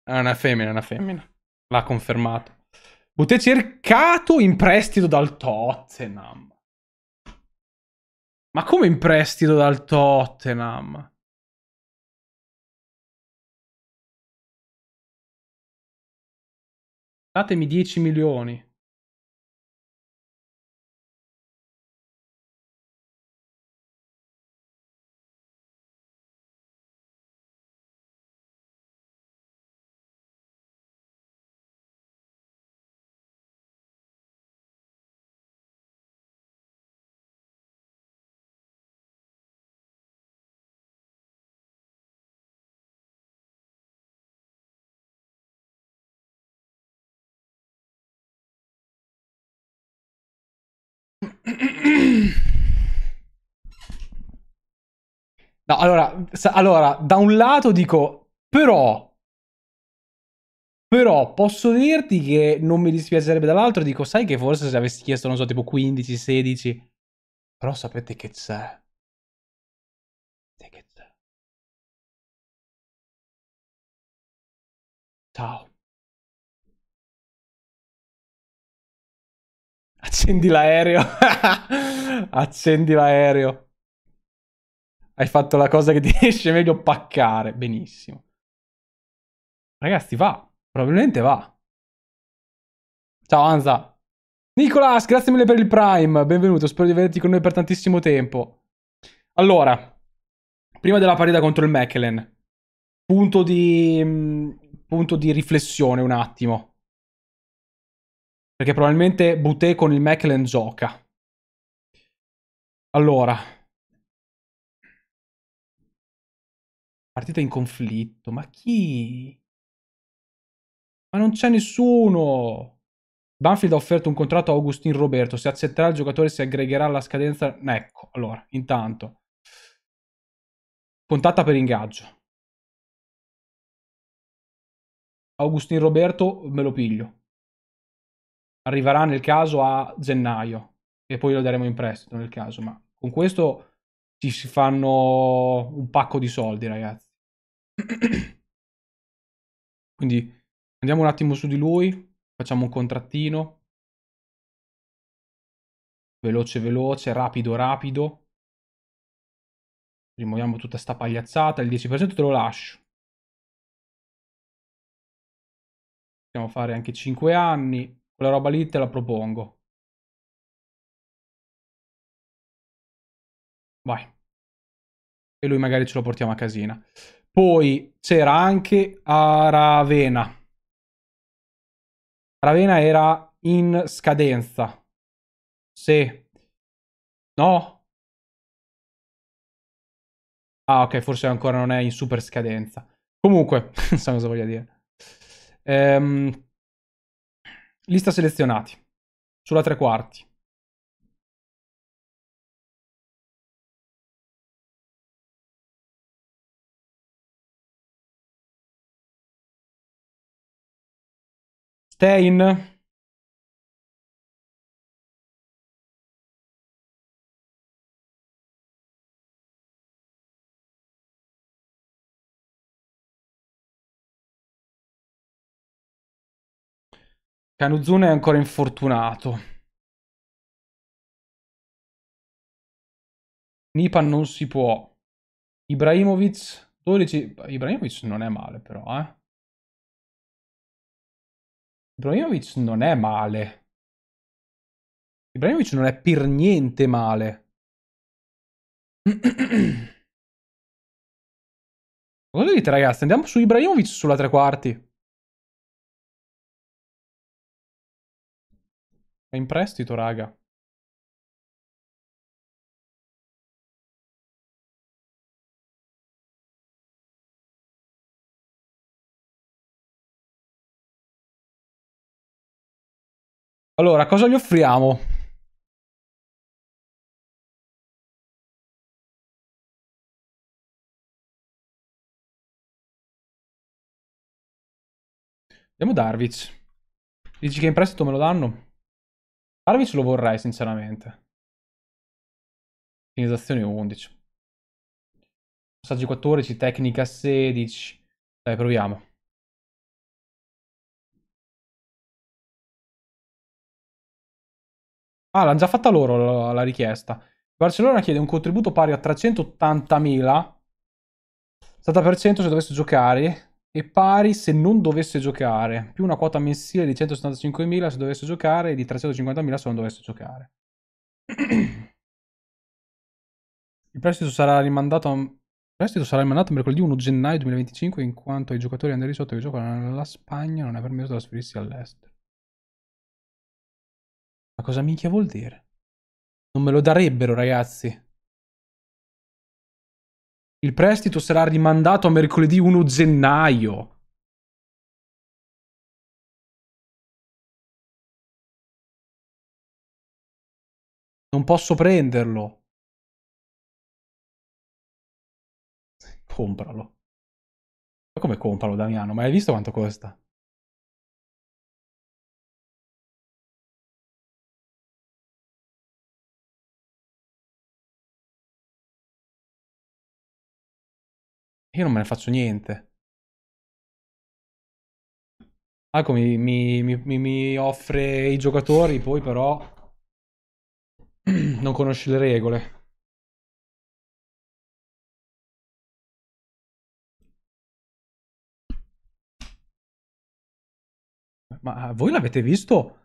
è una femmina, è una femmina. L'ha confermato. Potete cercato in prestito dal Tottenham. Ma come in prestito dal Tottenham? Datemi 10 milioni. No, allora, allora, da un lato dico, però, però posso dirti che non mi dispiacerebbe dall'altro, dico, sai che forse se avessi chiesto, non so, tipo 15, 16, però sapete che c'è. Sapete che c'è. Ciao. Accendi l'aereo. (laughs) Accendi l'aereo. Hai fatto la cosa che ti (laughs) esce meglio paccare. Benissimo. Ragazzi, va. Probabilmente va. Ciao Anza. Nicolas, grazie mille per il Prime. Benvenuto, spero di vederti con noi per tantissimo tempo. Allora, prima della partita contro il Mechelen, punto di, mm, punto di riflessione un attimo. Perché probabilmente Boutet con il Mechelen gioca. Allora. Partita in conflitto. Ma chi? Ma non c'è nessuno! Banfield ha offerto un contratto a Augustin Roberto. Se accetterà il giocatore si aggregherà alla scadenza. Ecco, allora, intanto. Contatta per ingaggio. Augustin Roberto me lo piglio arriverà nel caso a gennaio e poi lo daremo in prestito nel caso, ma con questo ci si fanno un pacco di soldi, ragazzi. (clears throat) Quindi andiamo un attimo su di lui, facciamo un contrattino. Veloce, veloce, rapido, rapido. Rimuoviamo tutta sta pagliazzata, il 10% te lo lascio. Possiamo fare anche 5 anni, quella roba lì te la propongo. Vai. E lui magari ce lo portiamo a casina. Poi c'era anche a Ravenna. Ravena era in scadenza. Se... No? Ah, ok, forse ancora non è in super scadenza. Comunque, (laughs) non so cosa voglia dire. Ehm... Lista selezionati. Sulla tre quarti. Stein Kanuzune è ancora infortunato. Nipan non si può. Ibrahimovic 12. Ibrahimovic non è male però, eh. Ibrahimovic non è male. Ibrahimovic non è per niente male. (clears throat) Cosa dite ragazzi? Andiamo su Ibrahimovic sulla tre quarti. È in prestito, raga. Allora, cosa gli offriamo? Andiamo Darvic. Dici che in prestito me lo danno? Arvic lo vorrei, sinceramente. Finizzazione 11. Passaggi 14, tecnica 16. Dai, proviamo. Ah, l'hanno già fatta loro la, la richiesta. Barcellona chiede un contributo pari a 380.000 70% se dovesse giocare e pari se non dovesse giocare, più una quota mensile di 175.000 se dovesse giocare e di 350.000 se non dovesse giocare. (clears throat) Il prestito sarà rimandato a... Il prestito sarà rimandato mercoledì 1 gennaio 2025 in quanto ai giocatori andari sotto che giocano nella Spagna non è permesso trasferirsi all'estero. Ma cosa minchia vuol dire? Non me lo darebbero, ragazzi. Il prestito sarà rimandato a mercoledì 1 gennaio. Non posso prenderlo. Compralo. Ma come compralo, Damiano? Ma hai visto quanto costa? Io non me ne faccio niente. Alco mi, mi, mi, mi offre i giocatori, poi però (clears throat) non conosce le regole. Ma eh, voi l'avete visto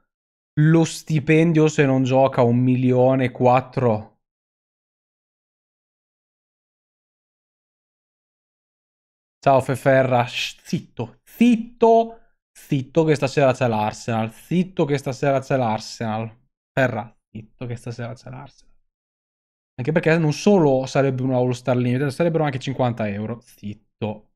lo stipendio se non gioca un milione e quattro Ciao Feferra, zitto, zitto, zitto che stasera c'è l'Arsenal, zitto che stasera c'è l'Arsenal. Ferra, zitto che stasera c'è l'Arsenal. Anche perché non solo sarebbe un All Star Limit, sarebbero anche 50 euro, zitto.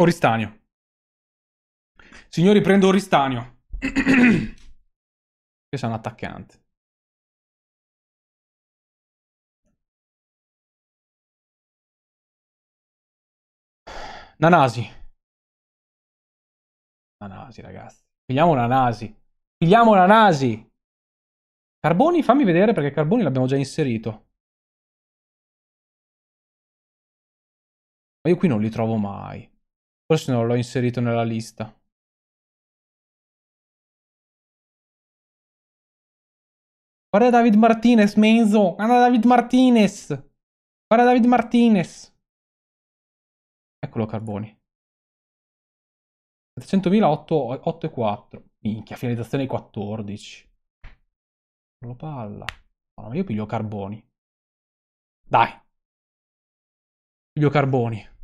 Oristanio. Signori, prendo Oristanio. (clears throat) che sono attaccante. Nanasi. Nanasi, ragazzi. Pigliamo Nanasi. Pigliamo Nanasi. Carboni, fammi vedere perché Carboni l'abbiamo già inserito. Ma io qui non li trovo mai. Forse non l'ho inserito nella lista. Guarda David Martinez, Menzo! Guarda David Martinez! Guarda David Martinez! Eccolo Carboni. 700.000, 8, Minchia, finalizzazione 14. Lo palla. ma io piglio Carboni. Dai. Piglio Carboni.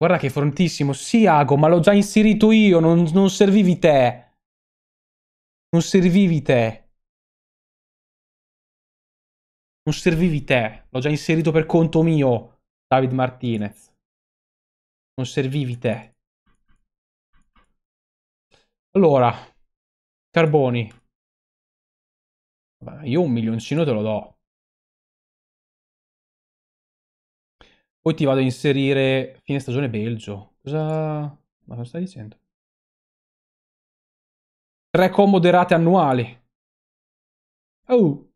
Guarda che prontissimo. Sì, Ago, ma l'ho già inserito io. Non, non servivi te. Non servivi te. Non servivi te. L'ho già inserito per conto mio, David Martinez. Non servivi te. Allora, Carboni. Io un milioncino te lo do. Poi ti vado a inserire fine stagione Belgio. Cosa... Ma cosa stai dicendo? Tre combo di annuali. Oh!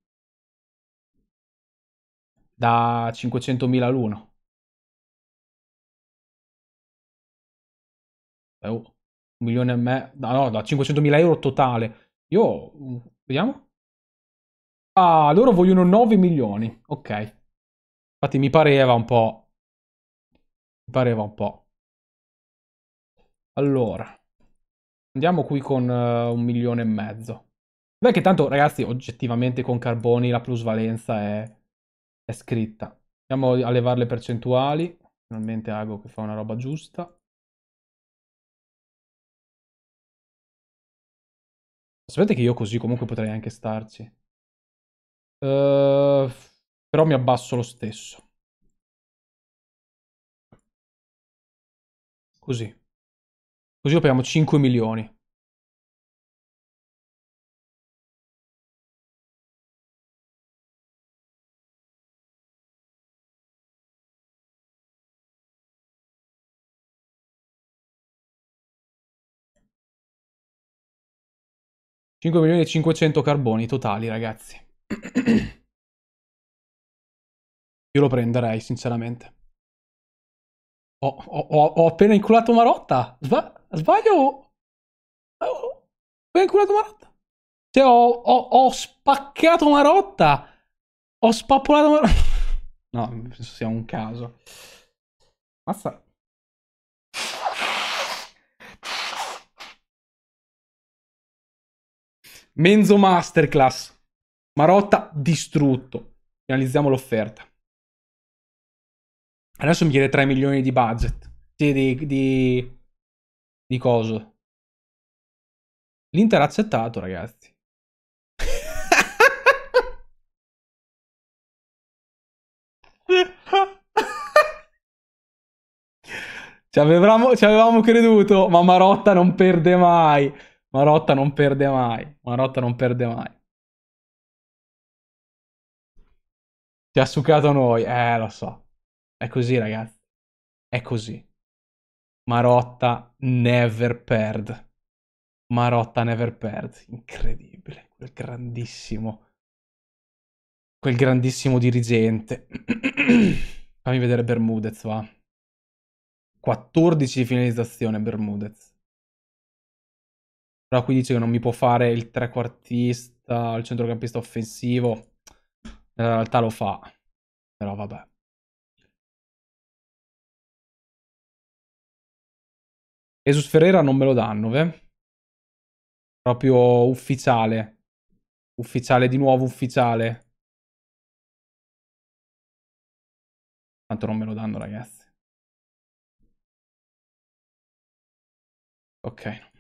Da 500.000 all'uno. Eh, oh, un milione e mezzo. No, da 500.000 euro totale. Io... Mm, vediamo. Ah, loro vogliono 9 milioni. Ok. Infatti mi pareva un po'... Pareva un po'. Allora, andiamo qui con uh, un milione e mezzo. Beh, che tanto, ragazzi, oggettivamente con Carboni la plusvalenza è, è scritta. Andiamo a levare le percentuali. Finalmente Ago che fa una roba giusta. Sapete che io così comunque potrei anche starci. Uh, però mi abbasso lo stesso. Così. Così apriamo 5 milioni. Cinque milioni e 500 carboni totali, ragazzi. (clears throat) Io lo prenderei, sinceramente. Ho, ho, ho appena inculato Marotta. Sba- sbaglio? Eh, ho appena inculato Marotta. Cioè, ho, spaccato Marotta. Ho spappolato Marotta. (laughs) No, penso sia un caso. Mazza. Menzo Masterclass. Marotta distrutto. Finalizziamo l'offerta. Adesso mi chiede 3 milioni di budget. Sì, di, di, di coso. L'Inter ha accettato, ragazzi. ci, avevamo, ci avevamo creduto, ma Marotta non perde mai. Marotta non perde mai. Marotta non perde mai. Ti ha succato noi, eh, lo so. È così, ragazzi. È così. Marotta never perd. Marotta never perd. Incredibile. Quel grandissimo. Quel grandissimo dirigente. (clears throat) Fammi vedere Bermudez, va. 14 di finalizzazione Bermudez. Però qui dice che non mi può fare il trequartista, il centrocampista offensivo. In realtà lo fa. Però vabbè. Jesus Ferreira non me lo danno, ve? Proprio ufficiale. Ufficiale di nuovo, ufficiale. Tanto non me lo danno, ragazzi. Ok.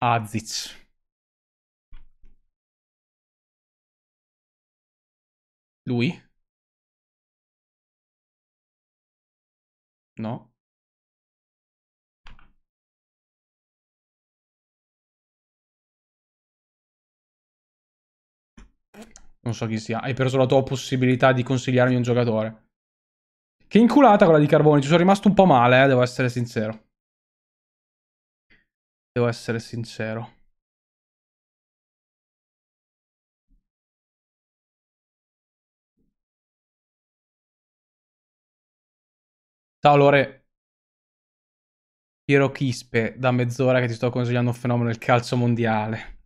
Azic. Lui? No. Non so chi sia. Hai perso la tua possibilità di consigliarmi un giocatore. Che inculata quella di Carboni. Ci sono rimasto un po' male, eh, devo essere sincero. Devo essere sincero. Ciao Lore. Piero Chispe, da mezz'ora che ti sto consigliando un fenomeno del calcio mondiale.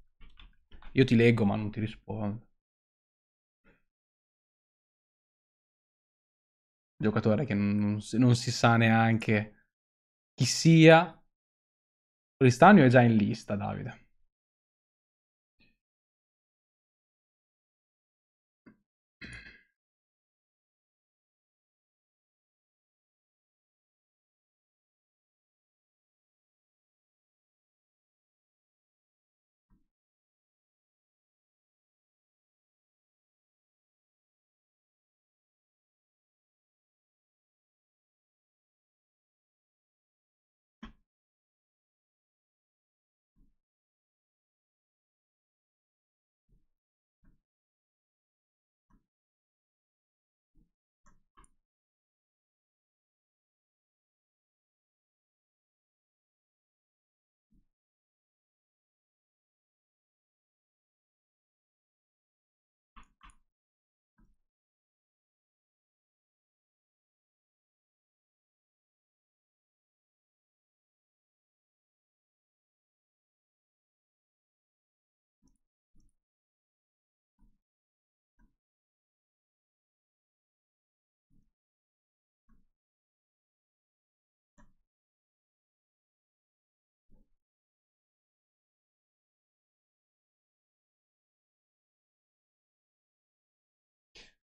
Io ti leggo ma non ti rispondo. Giocatore che non, non si sa neanche chi sia. Cristiano è già in lista, Davide.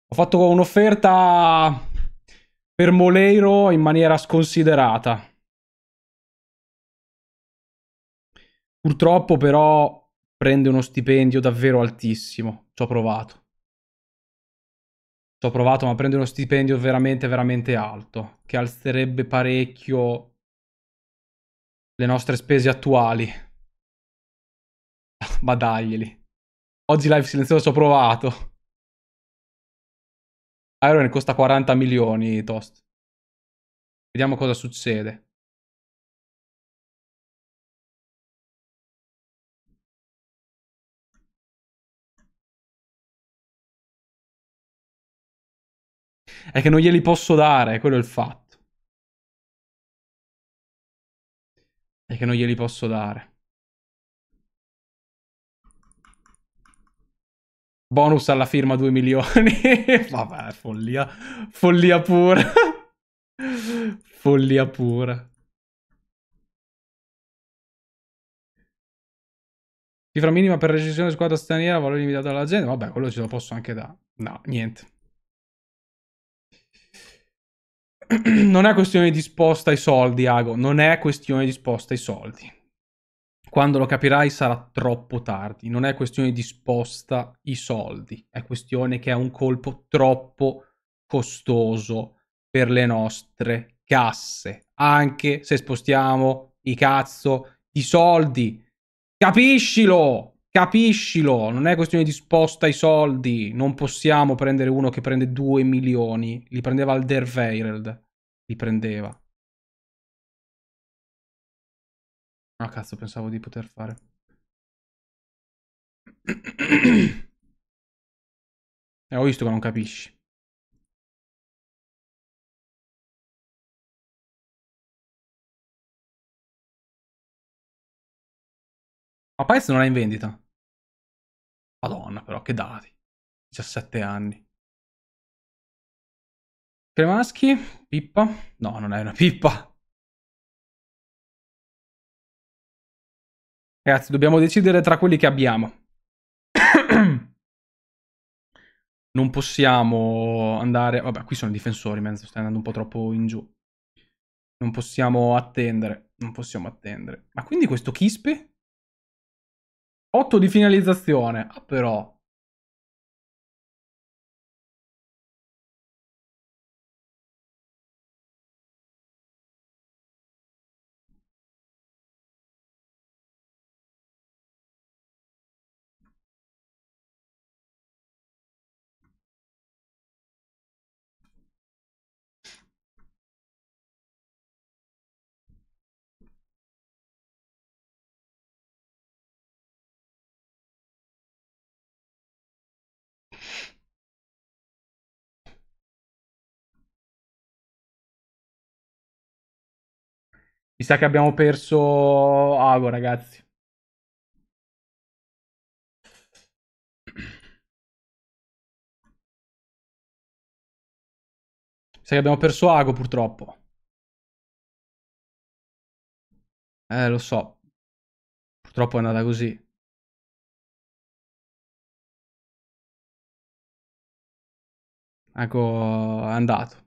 Ho fatto un'offerta per Moleiro in maniera sconsiderata. Purtroppo però prende uno stipendio davvero altissimo. Ci ho provato. Ci ho provato, ma prende uno stipendio veramente, veramente alto, che alzerebbe parecchio le nostre spese attuali. (laughs) Ma daglieli. Oggi live silenzioso ci ho provato. Iron costa 40 milioni, Toast. Vediamo cosa succede. È che non glieli posso dare, quello è il fatto. È che non glieli posso dare. bonus alla firma 2 milioni. (laughs) Vabbè, follia, follia pura. follia pura. Cifra minima per recensione squadra straniera, valore limitato alla gente. Vabbè, quello ce lo posso anche da... No, niente. (clears throat) Non è questione di sposta ai soldi, Ago. Non è questione di sposta ai soldi. Quando lo capirai sarà troppo tardi, non è questione di sposta i soldi, è questione che è un colpo troppo costoso per le nostre casse, anche se spostiamo i cazzo di soldi. Capiscilo! Capiscilo, non è questione di sposta i soldi, non possiamo prendere uno che prende 2 milioni, li prendeva al Alderweireld, li prendeva. Ah cazzo, pensavo di poter fare. (coughs) eh, ho visto che non capisci. Ma Paez non è in vendita. Madonna però, che dati. 17 anni. maschi? pippa. No, non è una pippa. Ragazzi, dobbiamo decidere tra quelli che abbiamo. (coughs) non possiamo andare... Vabbè, qui sono i difensori, mezzo, stai andando un po' troppo in giù. Non possiamo attendere, non possiamo attendere. Ma quindi questo Kispe? 8 di finalizzazione. Ah, però. Mi sa che abbiamo perso Ago, ragazzi. Mi sa che abbiamo perso Ago, purtroppo. Eh, lo so. Purtroppo è andata così. Ecco, è andato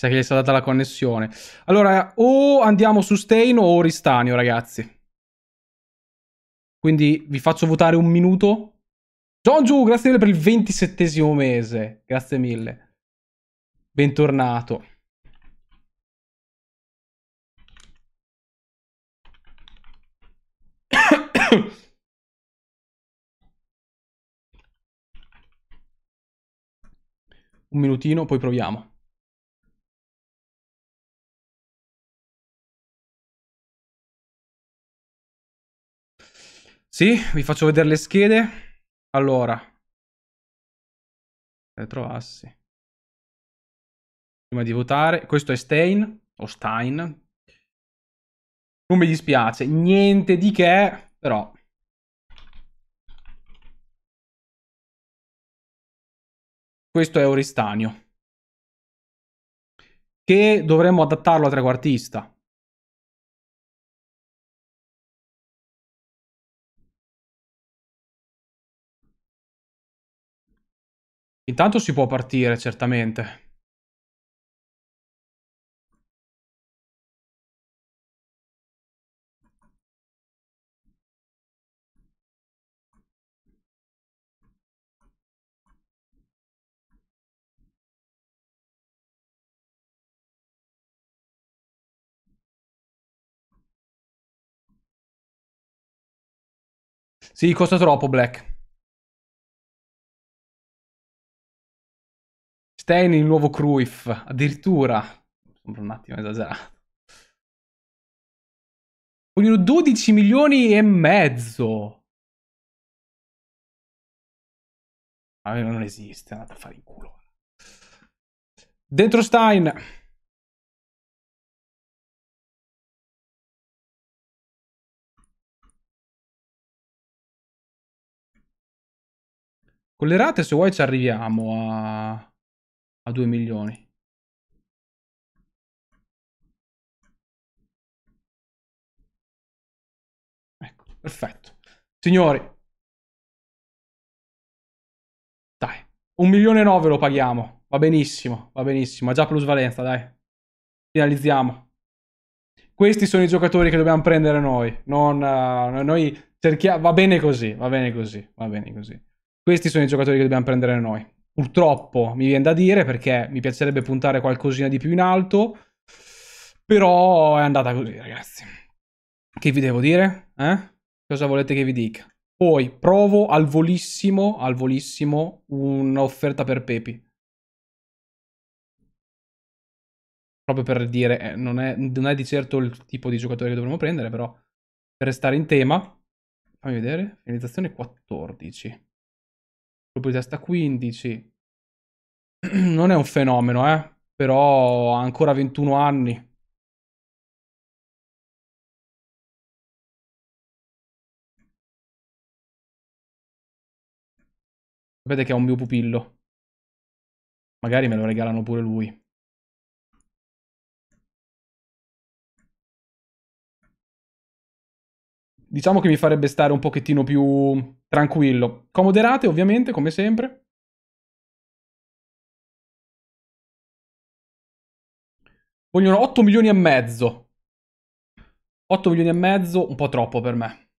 sa che gli è stata data la connessione. Allora, o andiamo su Stein o Ristanio, ragazzi. Quindi vi faccio votare un minuto. John grazie mille per il 27 mese. Grazie mille. Bentornato. (coughs) un minutino, poi proviamo. Sì, vi faccio vedere le schede. Allora. Se le Trovassi. Prima di votare. Questo è Stein. O Stein. Non mi dispiace. Niente di che, però... Questo è Oristanio. Che dovremmo adattarlo a trequartista. Intanto si può partire, certamente. Sì, costa troppo Black. Stein il nuovo Cruyff, addirittura. Sembra un attimo esagerato. Vogliono 12 milioni e mezzo. A me non esiste, andate a fare in culo. Dentro Stein. Con le rate se vuoi ci arriviamo a a 2 milioni. Ecco, perfetto. Signori, dai, 1 milione e 9 lo paghiamo, va benissimo, va benissimo, ha già plusvalenza, dai. Finalizziamo. Questi sono i giocatori che dobbiamo prendere noi, non, uh, noi cerchiamo, va bene così, va bene così, va bene così. Questi sono i giocatori che dobbiamo prendere noi. Purtroppo mi viene da dire perché mi piacerebbe puntare qualcosina di più in alto, però è andata così ragazzi. Che vi devo dire? Eh? Cosa volete che vi dica? Poi provo al volissimo, al volissimo, un'offerta per Pepi. Proprio per dire, eh, non, è, non è di certo il tipo di giocatore che dovremmo prendere, però per restare in tema, fammi vedere, finalizzazione 14 testa 15. (clears throat) Non è un fenomeno, eh? Però ha ancora 21 anni. Sapete che è un mio pupillo. Magari me lo regalano pure lui. Diciamo che mi farebbe stare un pochettino più Tranquillo. Comoderate ovviamente, come sempre. Vogliono 8 milioni e mezzo. 8 milioni e mezzo, un po' troppo per me.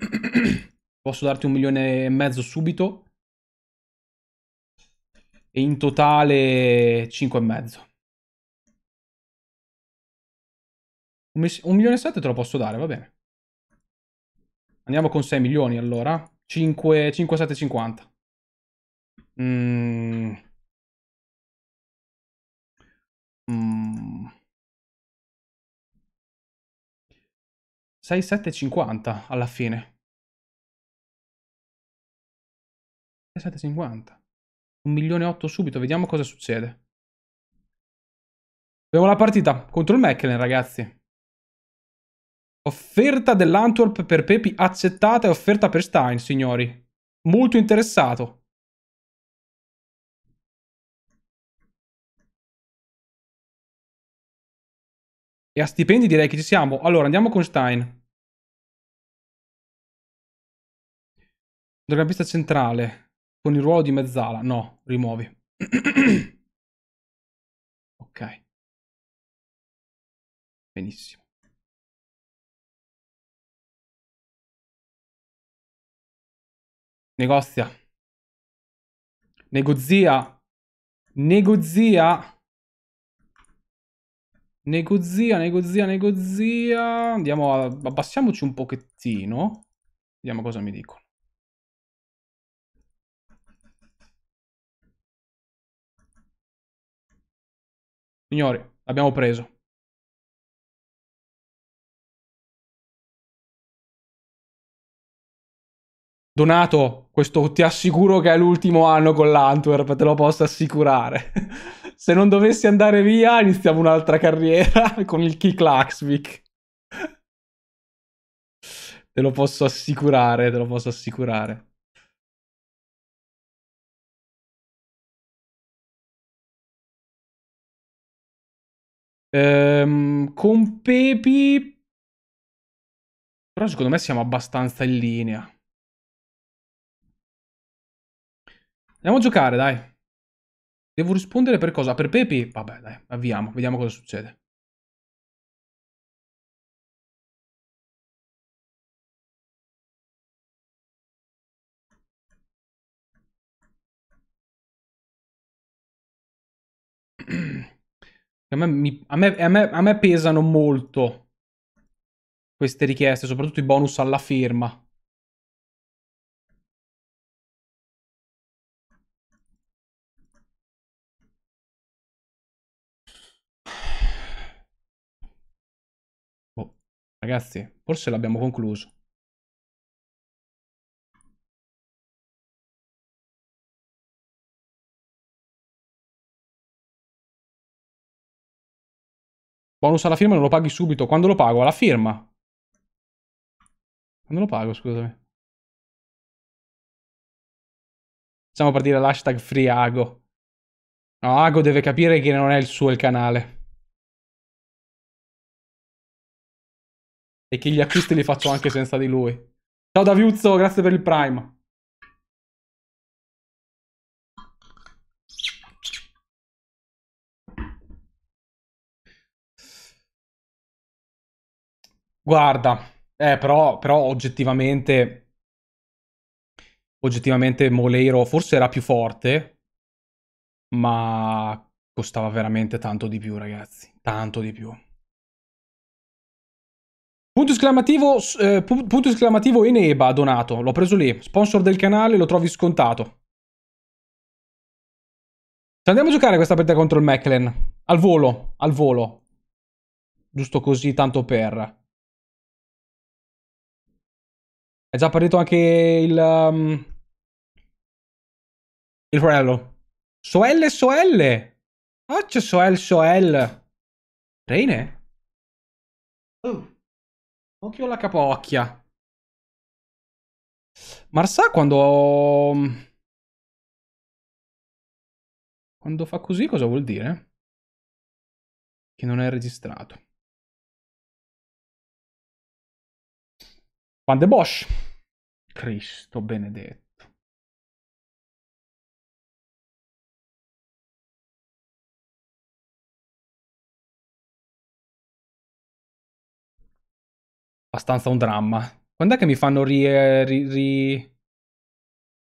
(clears throat) Posso darti un milione e mezzo subito. E in totale 5 e mezzo. Un milione e sette te lo posso dare, va bene. Andiamo con 6 milioni allora. 5, 5 7, 50. Mm. Mm. 6, 7, 50 alla fine. 6, 7, 50. 1 milione e 8 subito, vediamo cosa succede. Abbiamo la partita contro il Mechelen, ragazzi. Offerta dell'Antwerp per Pepi accettata e offerta per Stein, signori. Molto interessato. E a stipendi direi che ci siamo. Allora, andiamo con Stein. Centrocampista centrale, con il ruolo di mezzala. No, rimuovi. (clears throat) ok. Benissimo. Negozia. Negozia. Negozia. Negozia, negozia, negozia. Andiamo a... Abbassiamoci un pochettino. Vediamo cosa mi dicono. Signori, l'abbiamo preso. Donato, questo ti assicuro che è l'ultimo anno con l'Antwerp, te lo posso assicurare. (laughs) Se non dovessi andare via, iniziamo un'altra carriera (laughs) con il Kick Laxvik. Te lo posso assicurare, te lo posso assicurare. Ehm, con Pepi... Però secondo me siamo abbastanza in linea. Andiamo a giocare, dai. Devo rispondere per cosa? Per Pepi? Vabbè, dai, avviamo, vediamo cosa succede. (clears throat) A me, mi, a, me, a, me, a me pesano molto queste richieste, soprattutto i bonus alla firma. Ragazzi, forse l'abbiamo concluso. Bonus alla firma non lo paghi subito. Quando lo pago? Alla firma. Quando lo pago, scusami. Stiamo per dire l'hashtag free Ago. No, Ago deve capire che non è il suo il canale. E che gli acquisti li faccio anche senza di lui. Ciao Daviuzzo, grazie per il Prime. Guarda, eh, però, però oggettivamente oggettivamente Moleiro forse era più forte, ma costava veramente tanto di più, ragazzi. Tanto di più. Punto esclamativo, eh, punto esclamativo Eneba donato, l'ho preso lì, sponsor del canale, lo trovi scontato. Ci andiamo a giocare questa partita contro il Mechelen, al volo, al volo. Giusto così, tanto per... È già partito anche il... Um... Il Rello. Soelle, soelle! Ah, c'è soel, soel! Reine? Oh. Occhio alla capocchia. Marsà quando... Mm, quando fa così cosa vuol dire? Che non è registrato. Van de Bosch. Cristo benedetto. abbastanza un dramma. Quando è che mi fanno ri, ri, ri,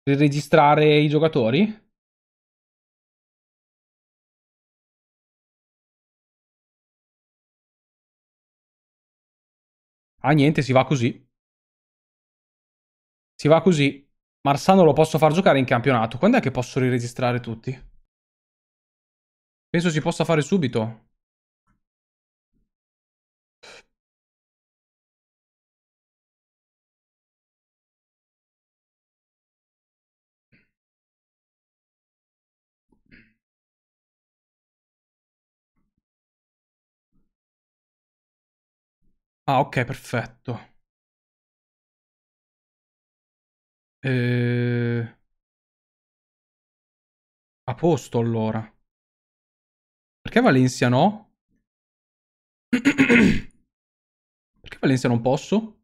riregistrare i giocatori? Ah, niente, si va così. Si va così. Marsano lo posso far giocare in campionato. Quando è che posso riregistrare tutti? Penso si possa fare subito. Ah, ok, perfetto. Eh... A posto allora. Perché Valencia no? (coughs) Perché Valencia non posso?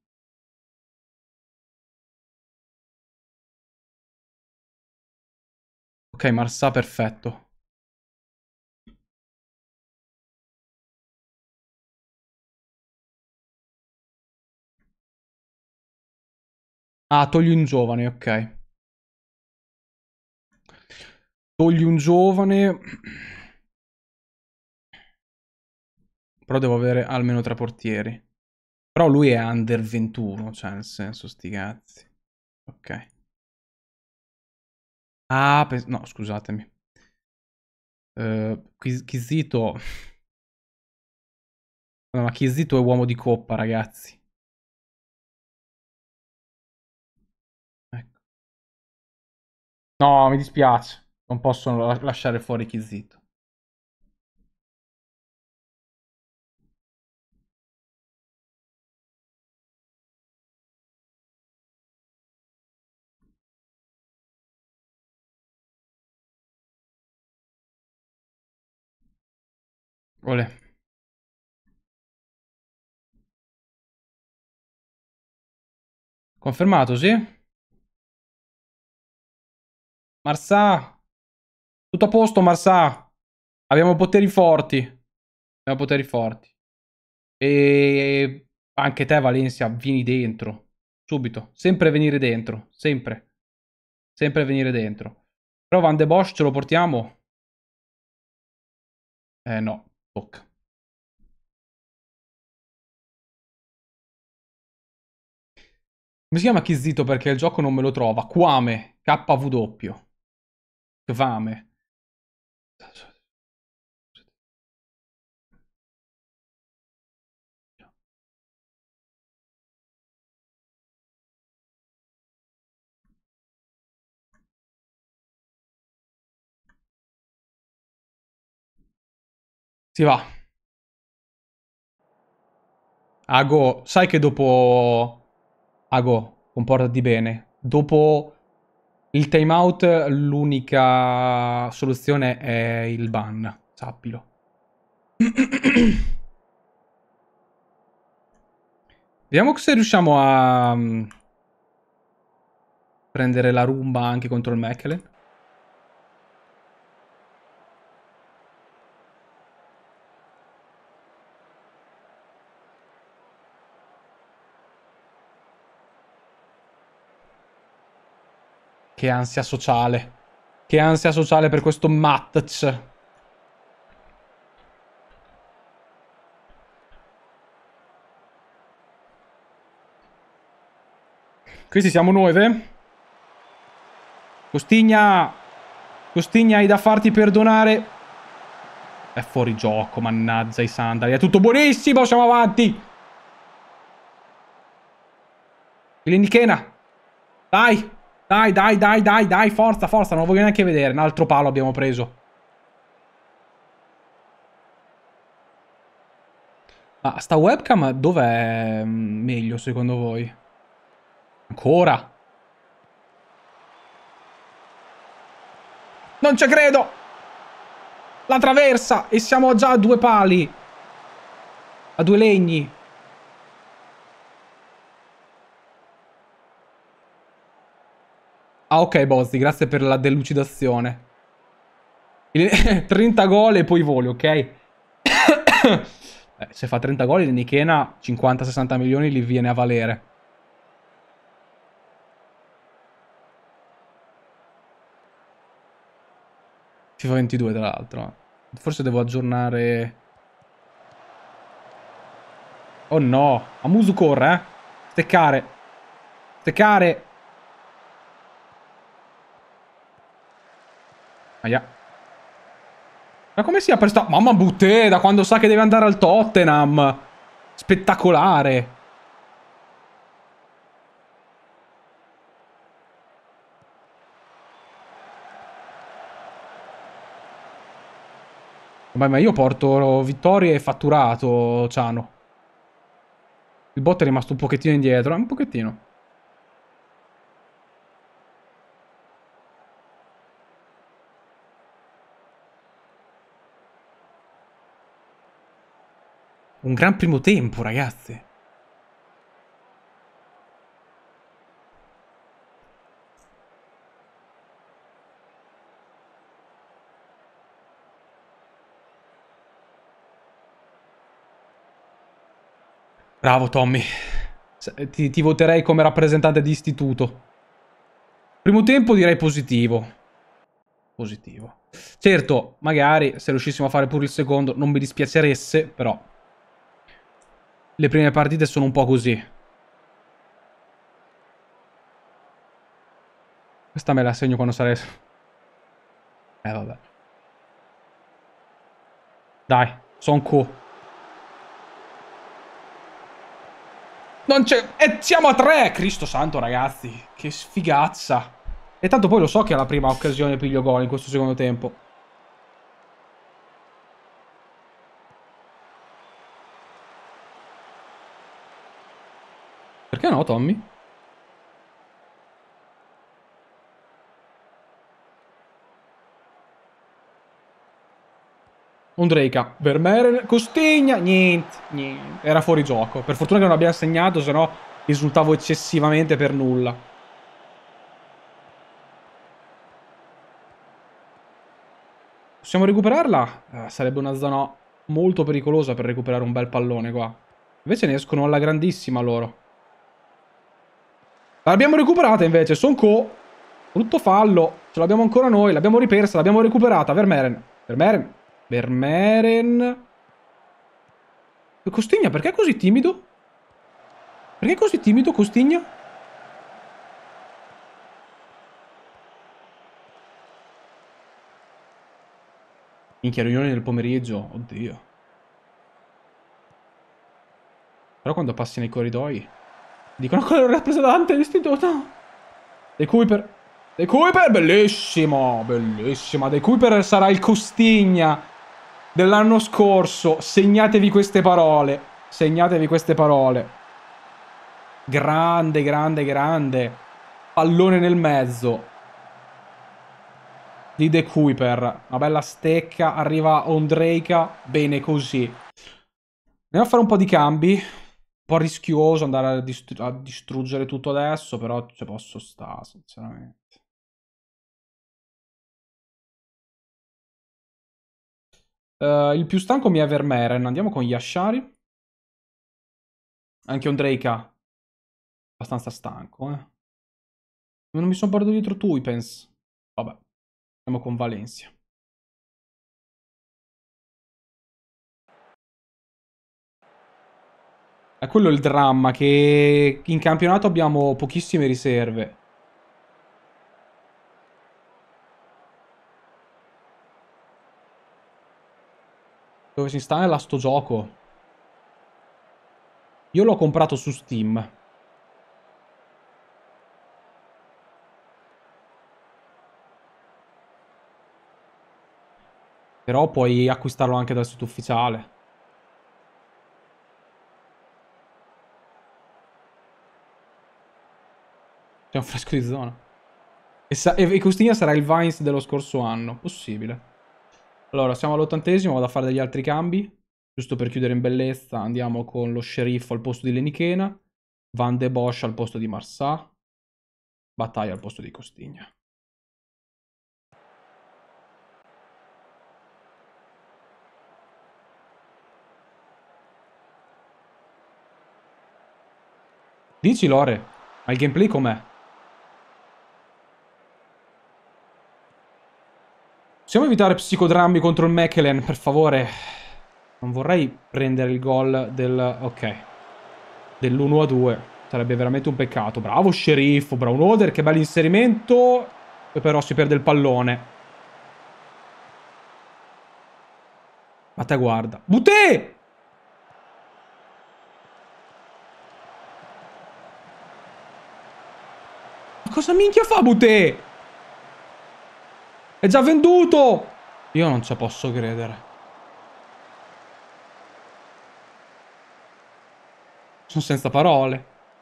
Ok, Marsà perfetto. Ah, togli un giovane, ok. Togli un giovane. Però devo avere almeno tre portieri. Però lui è under 21, cioè nel senso, sti cazzi. Ok. Ah, no, scusatemi. Uh, eh, Chisito... (laughs) No, ma Chisito è uomo di coppa, ragazzi. No, mi dispiace. Non possono lasciare fuori Kizito. Olè. Confermato, sì? Marsà. Tutto a posto, Marsà. Abbiamo poteri forti. Abbiamo poteri forti. E anche te, Valencia, vieni dentro. Subito. Sempre venire dentro. Sempre. Sempre venire dentro. Però Van de Bosch ce lo portiamo? Eh no, tocca. Come si chiama Kizito perché il gioco non me lo trova? Kwame, KW kwamen Si va. Ago, sai che dopo... Ago, comportati bene. Dopo il timeout, l'unica soluzione è il ban, sappilo. (clears throat) Vediamo se riusciamo a mm, prendere la rumba anche contro il Mechelen. che ansia sociale. Che ansia sociale per questo match. Questi siamo 9. Eh? Costigna. Costigna, hai da farti perdonare. È fuori gioco, mannaggia i sandali. È tutto buonissimo, siamo avanti. Vilenichena. Dai. Dai, dai, dai, dai, dai, forza, forza, non lo voglio neanche vedere. Un altro palo abbiamo preso. Ma sta webcam dov'è mm, meglio secondo voi? Ancora? Non ci credo! La traversa e siamo già a due pali. A due legni. Ah ok Bozzi, grazie per la delucidazione. 30 (laughs) gol e poi voli, ok? (coughs) Eh, se fa 30 gol il Nichena 50-60 milioni li viene a valere. FIFA 22 tra l'altro. Forse devo aggiornare... Oh no, Amusu corre, eh? Steccare. Steccare. Aia. Ma come si apre sta... Mamma butte, da quando sa che deve andare al Tottenham. Spettacolare. Vabbè, ma io porto vittorie e fatturato, Ciano. Il bot è rimasto un pochettino indietro, un pochettino. un gran primo tempo, ragazzi. Bravo Tommy. Eh, ti, ti, voterei come rappresentante di istituto. Primo tempo direi positivo. Positivo. Certo, magari se riuscissimo a fare pure il secondo non mi dispiaceresse, però le prime partite sono un po' così. Questa me la segno quando sarei... Eh vabbè. Dai, son Q. Non c'è... E siamo a tre! Cristo santo, ragazzi. Che sfigazza. E tanto poi lo so che è la prima occasione piglio gol in questo secondo tempo. no, Tommy? Un Ondrejka, Vermeer, Costegna, niente, niente, era fuori gioco. Per fortuna che non abbiamo segnato, sennò risultavo eccessivamente per nulla. Possiamo recuperarla? Eh, sarebbe una zona molto pericolosa per recuperare un bel pallone qua. Invece ne escono alla grandissima loro. L'abbiamo recuperata invece, Sonko. Brutto fallo. Ce l'abbiamo ancora noi, l'abbiamo ripersa, l'abbiamo recuperata. Vermeren. Vermeren. Vermeeren. Costigna, perché è così timido? Perché è così timido Costigna? Minchia, riunione del pomeriggio. Oddio. Però quando passi nei corridoi... Dicono che è un rappresentante dell'istituto. De Kuiper. De Kuiper, bellissimo, bellissima. De Kuiper sarà il Costigna dell'anno scorso. Segnatevi queste parole. Segnatevi queste parole. Grande, grande, grande. Pallone nel mezzo. Di De Kuiper. Una bella stecca. Arriva Ondrejka. Bene così. Andiamo a fare un po' di cambi po' rischioso andare a, distru- a distruggere tutto adesso, però ci posso stare, sinceramente. Uh, il più stanco mi è Vermeren, Andiamo con Yashari. Anche un Drake abbastanza stanco, eh. Non mi sono portato dietro Ipens. Vabbè. Andiamo con Valencia. È quello il dramma, che in campionato abbiamo pochissime riserve. Dove si sta nella sto gioco? Io l'ho comprato su Steam. Però puoi acquistarlo anche dal sito ufficiale. fresco di zona. E, sa e Custigna sarà il Vines dello scorso anno. Possibile. Allora, siamo all'ottantesimo, vado a fare degli altri cambi. Giusto per chiudere in bellezza, andiamo con lo sceriffo al posto di Lenichena. Van de Bosch al posto di Marsà. Battaglia al posto di Costigna. Dici Lore, ma il gameplay com'è? Possiamo evitare psicodrammi contro il Mechelen, per favore? Non vorrei prendere il gol del... Ok. Dell'1 2. Sarebbe veramente un peccato. Bravo sceriffo, Brown Oder, che bel inserimento. Poi però si perde il pallone. Ma te guarda. Butè! Ma cosa minchia fa Butè? È già venduto! Io non ci posso credere. Sono senza parole.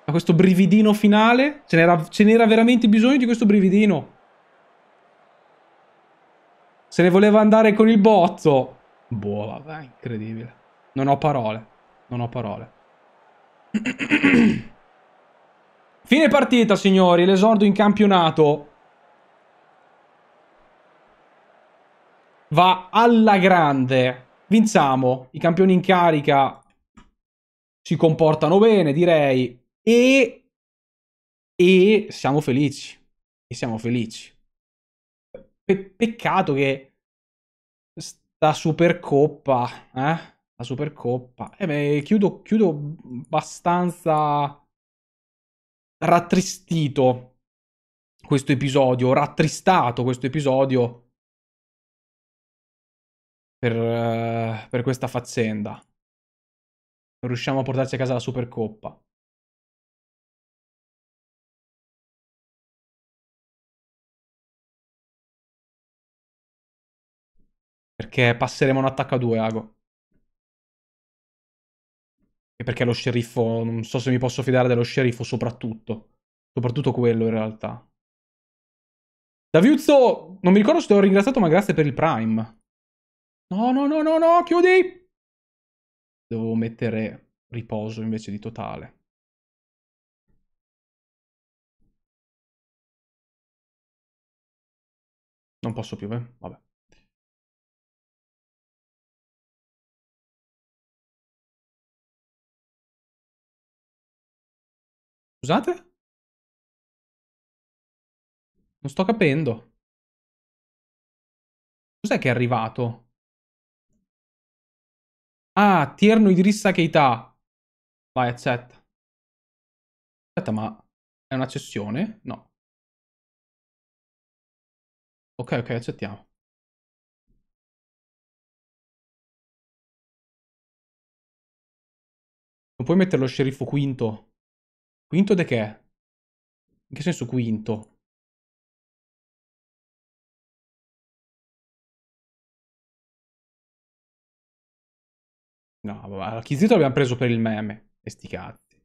Ma questo brividino finale, ce n'era veramente bisogno di questo brividino. Se ne voleva andare con il bozzo. Boh, vabbè, incredibile. Non ho parole. Non ho parole. (clears throat) Fine partita, signori. L'esordo in campionato. va alla grande. Vinciamo, i campioni in carica si comportano bene, direi, e, e siamo felici. E siamo felici. Pe peccato che sta Supercoppa, eh? La Supercoppa. eh beh, chiudo, chiudo abbastanza rattristito questo episodio, rattristato questo episodio per, eh, per questa faccenda. Non riusciamo a portarci a casa la Supercoppa. Perché passeremo un attacco a due, Ago. E perché lo sceriffo... Non so se mi posso fidare dello sceriffo soprattutto. Soprattutto quello, in realtà. Daviuzzo, non mi ricordo se te l'ho ringraziato, ma grazie per il Prime. No, no, no, no, no, chiudi! Devo mettere riposo invece di totale. Non posso più, eh? Vabbè. Scusate? Non sto capendo. Cos'è che è arrivato? Ah, Tierno Idrissa Keita. Vai, accetta. Aspetta, ma è una cessione? No. Ok, ok, accettiamo. Non puoi mettere lo sceriffo quinto. Quinto de che? In che senso quinto? No, vabbè, l'acquisito l'abbiamo preso per il meme. E sti cazzi.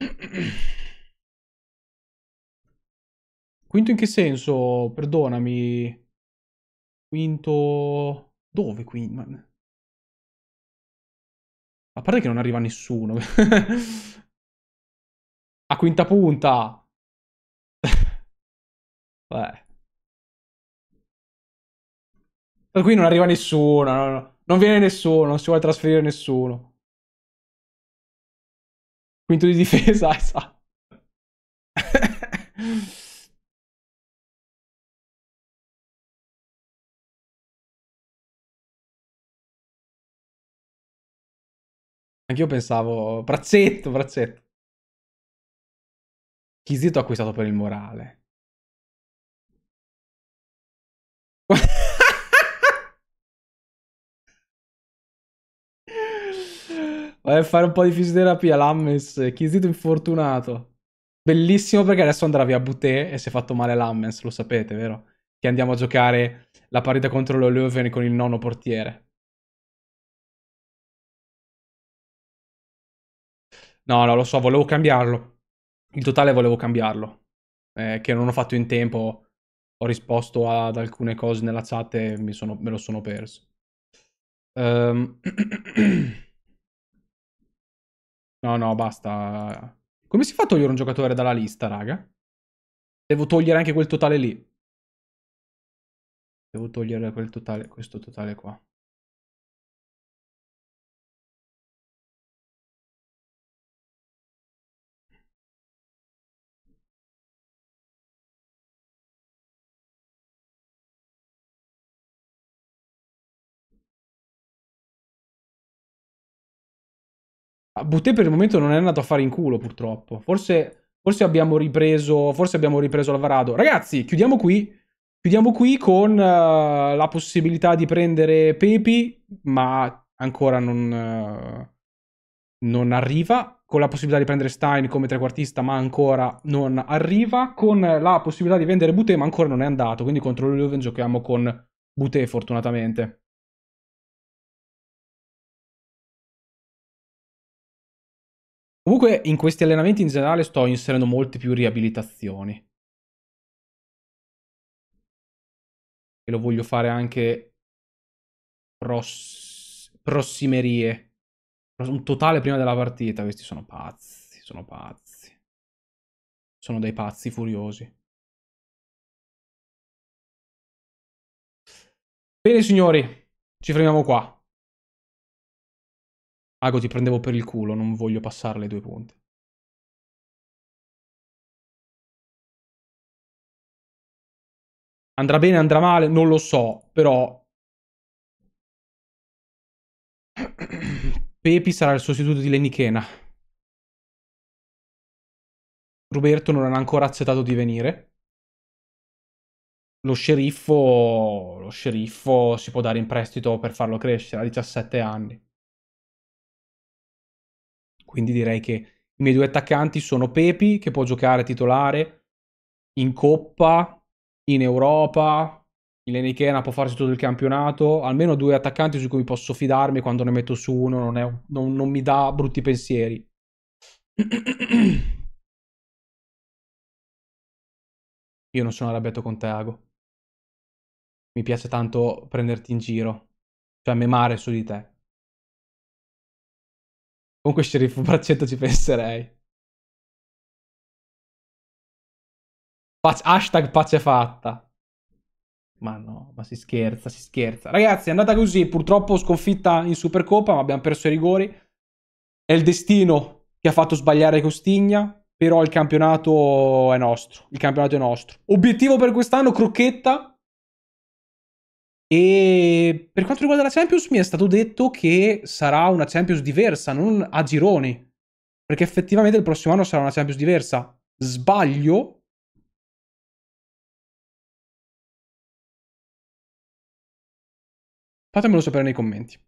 (clears throat) Quinto in che senso? Perdonami. Quinto... Dove qui? Ma... A parte che non arriva nessuno. (laughs) A quinta punta. Beh. Da qui non arriva nessuno. No, no. Non viene nessuno, non si vuole trasferire nessuno. Quinto di difesa, (laughs) esatto. Anch'io pensavo... Brazzetto, brazzetto. Chi zitto ha acquistato per il morale. Vai a fare un po' di fisioterapia, Lammens, Chisito infortunato. Bellissimo perché adesso andrà via a Butè e si è fatto male Lammens, lo sapete, vero? Che andiamo a giocare la partita contro lo Leuven con il nono portiere. No, no, lo so, volevo cambiarlo. Il totale volevo cambiarlo. Eh, che non ho fatto in tempo. Ho risposto ad alcune cose nella chat e sono, me lo sono perso. Um... (clears throat) No, no, basta. Come si fa a togliere un giocatore dalla lista, raga? Devo togliere anche quel totale lì. Devo togliere quel totale, questo totale qua. Ah, Butté per il momento non è andato a fare in culo, purtroppo. Forse, forse abbiamo ripreso. Forse abbiamo ripreso Alvarado. Ragazzi, chiudiamo qui. Chiudiamo qui con uh, la possibilità di prendere Pepi, ma ancora non, uh, non arriva. Con la possibilità di prendere Stein come trequartista, ma ancora non arriva. Con la possibilità di vendere Butè, ma ancora non è andato. Quindi contro l'Uven giochiamo con Butè, fortunatamente. Comunque in questi allenamenti in generale sto inserendo molte più riabilitazioni. E lo voglio fare anche pross prossimerie. Un totale prima della partita. Questi sono pazzi, sono pazzi. Sono dei pazzi furiosi. Bene signori, ci fermiamo qua. Ago ah, ti prendevo per il culo, non voglio passare le due punte. Andrà bene, andrà male, non lo so, però... (coughs) Pepi sarà il sostituto di Lenichena. Roberto non ha ancora accettato di venire. Lo sceriffo, lo sceriffo si può dare in prestito per farlo crescere a 17 anni. Quindi direi che i miei due attaccanti sono Pepi, che può giocare titolare in Coppa, in Europa, il Lenichena può farsi tutto il campionato, almeno due attaccanti su cui posso fidarmi quando ne metto su uno, non, è, non, non mi dà brutti pensieri. (clears throat) Io non sono arrabbiato con te, Ago. Mi piace tanto prenderti in giro, cioè memare su di te. Comunque sceriffo braccetto ci penserei. Pace, hashtag pace fatta. Ma no, ma si scherza, si scherza. Ragazzi, è andata così, purtroppo sconfitta in Supercoppa, ma abbiamo perso i rigori. È il destino che ha fatto sbagliare Costigna, però il campionato è nostro, il campionato è nostro. Obiettivo per quest'anno, crocchetta, e per quanto riguarda la Champions, mi è stato detto che sarà una Champions diversa, non a gironi. Perché effettivamente il prossimo anno sarà una Champions diversa. Sbaglio? Fatemelo sapere nei commenti.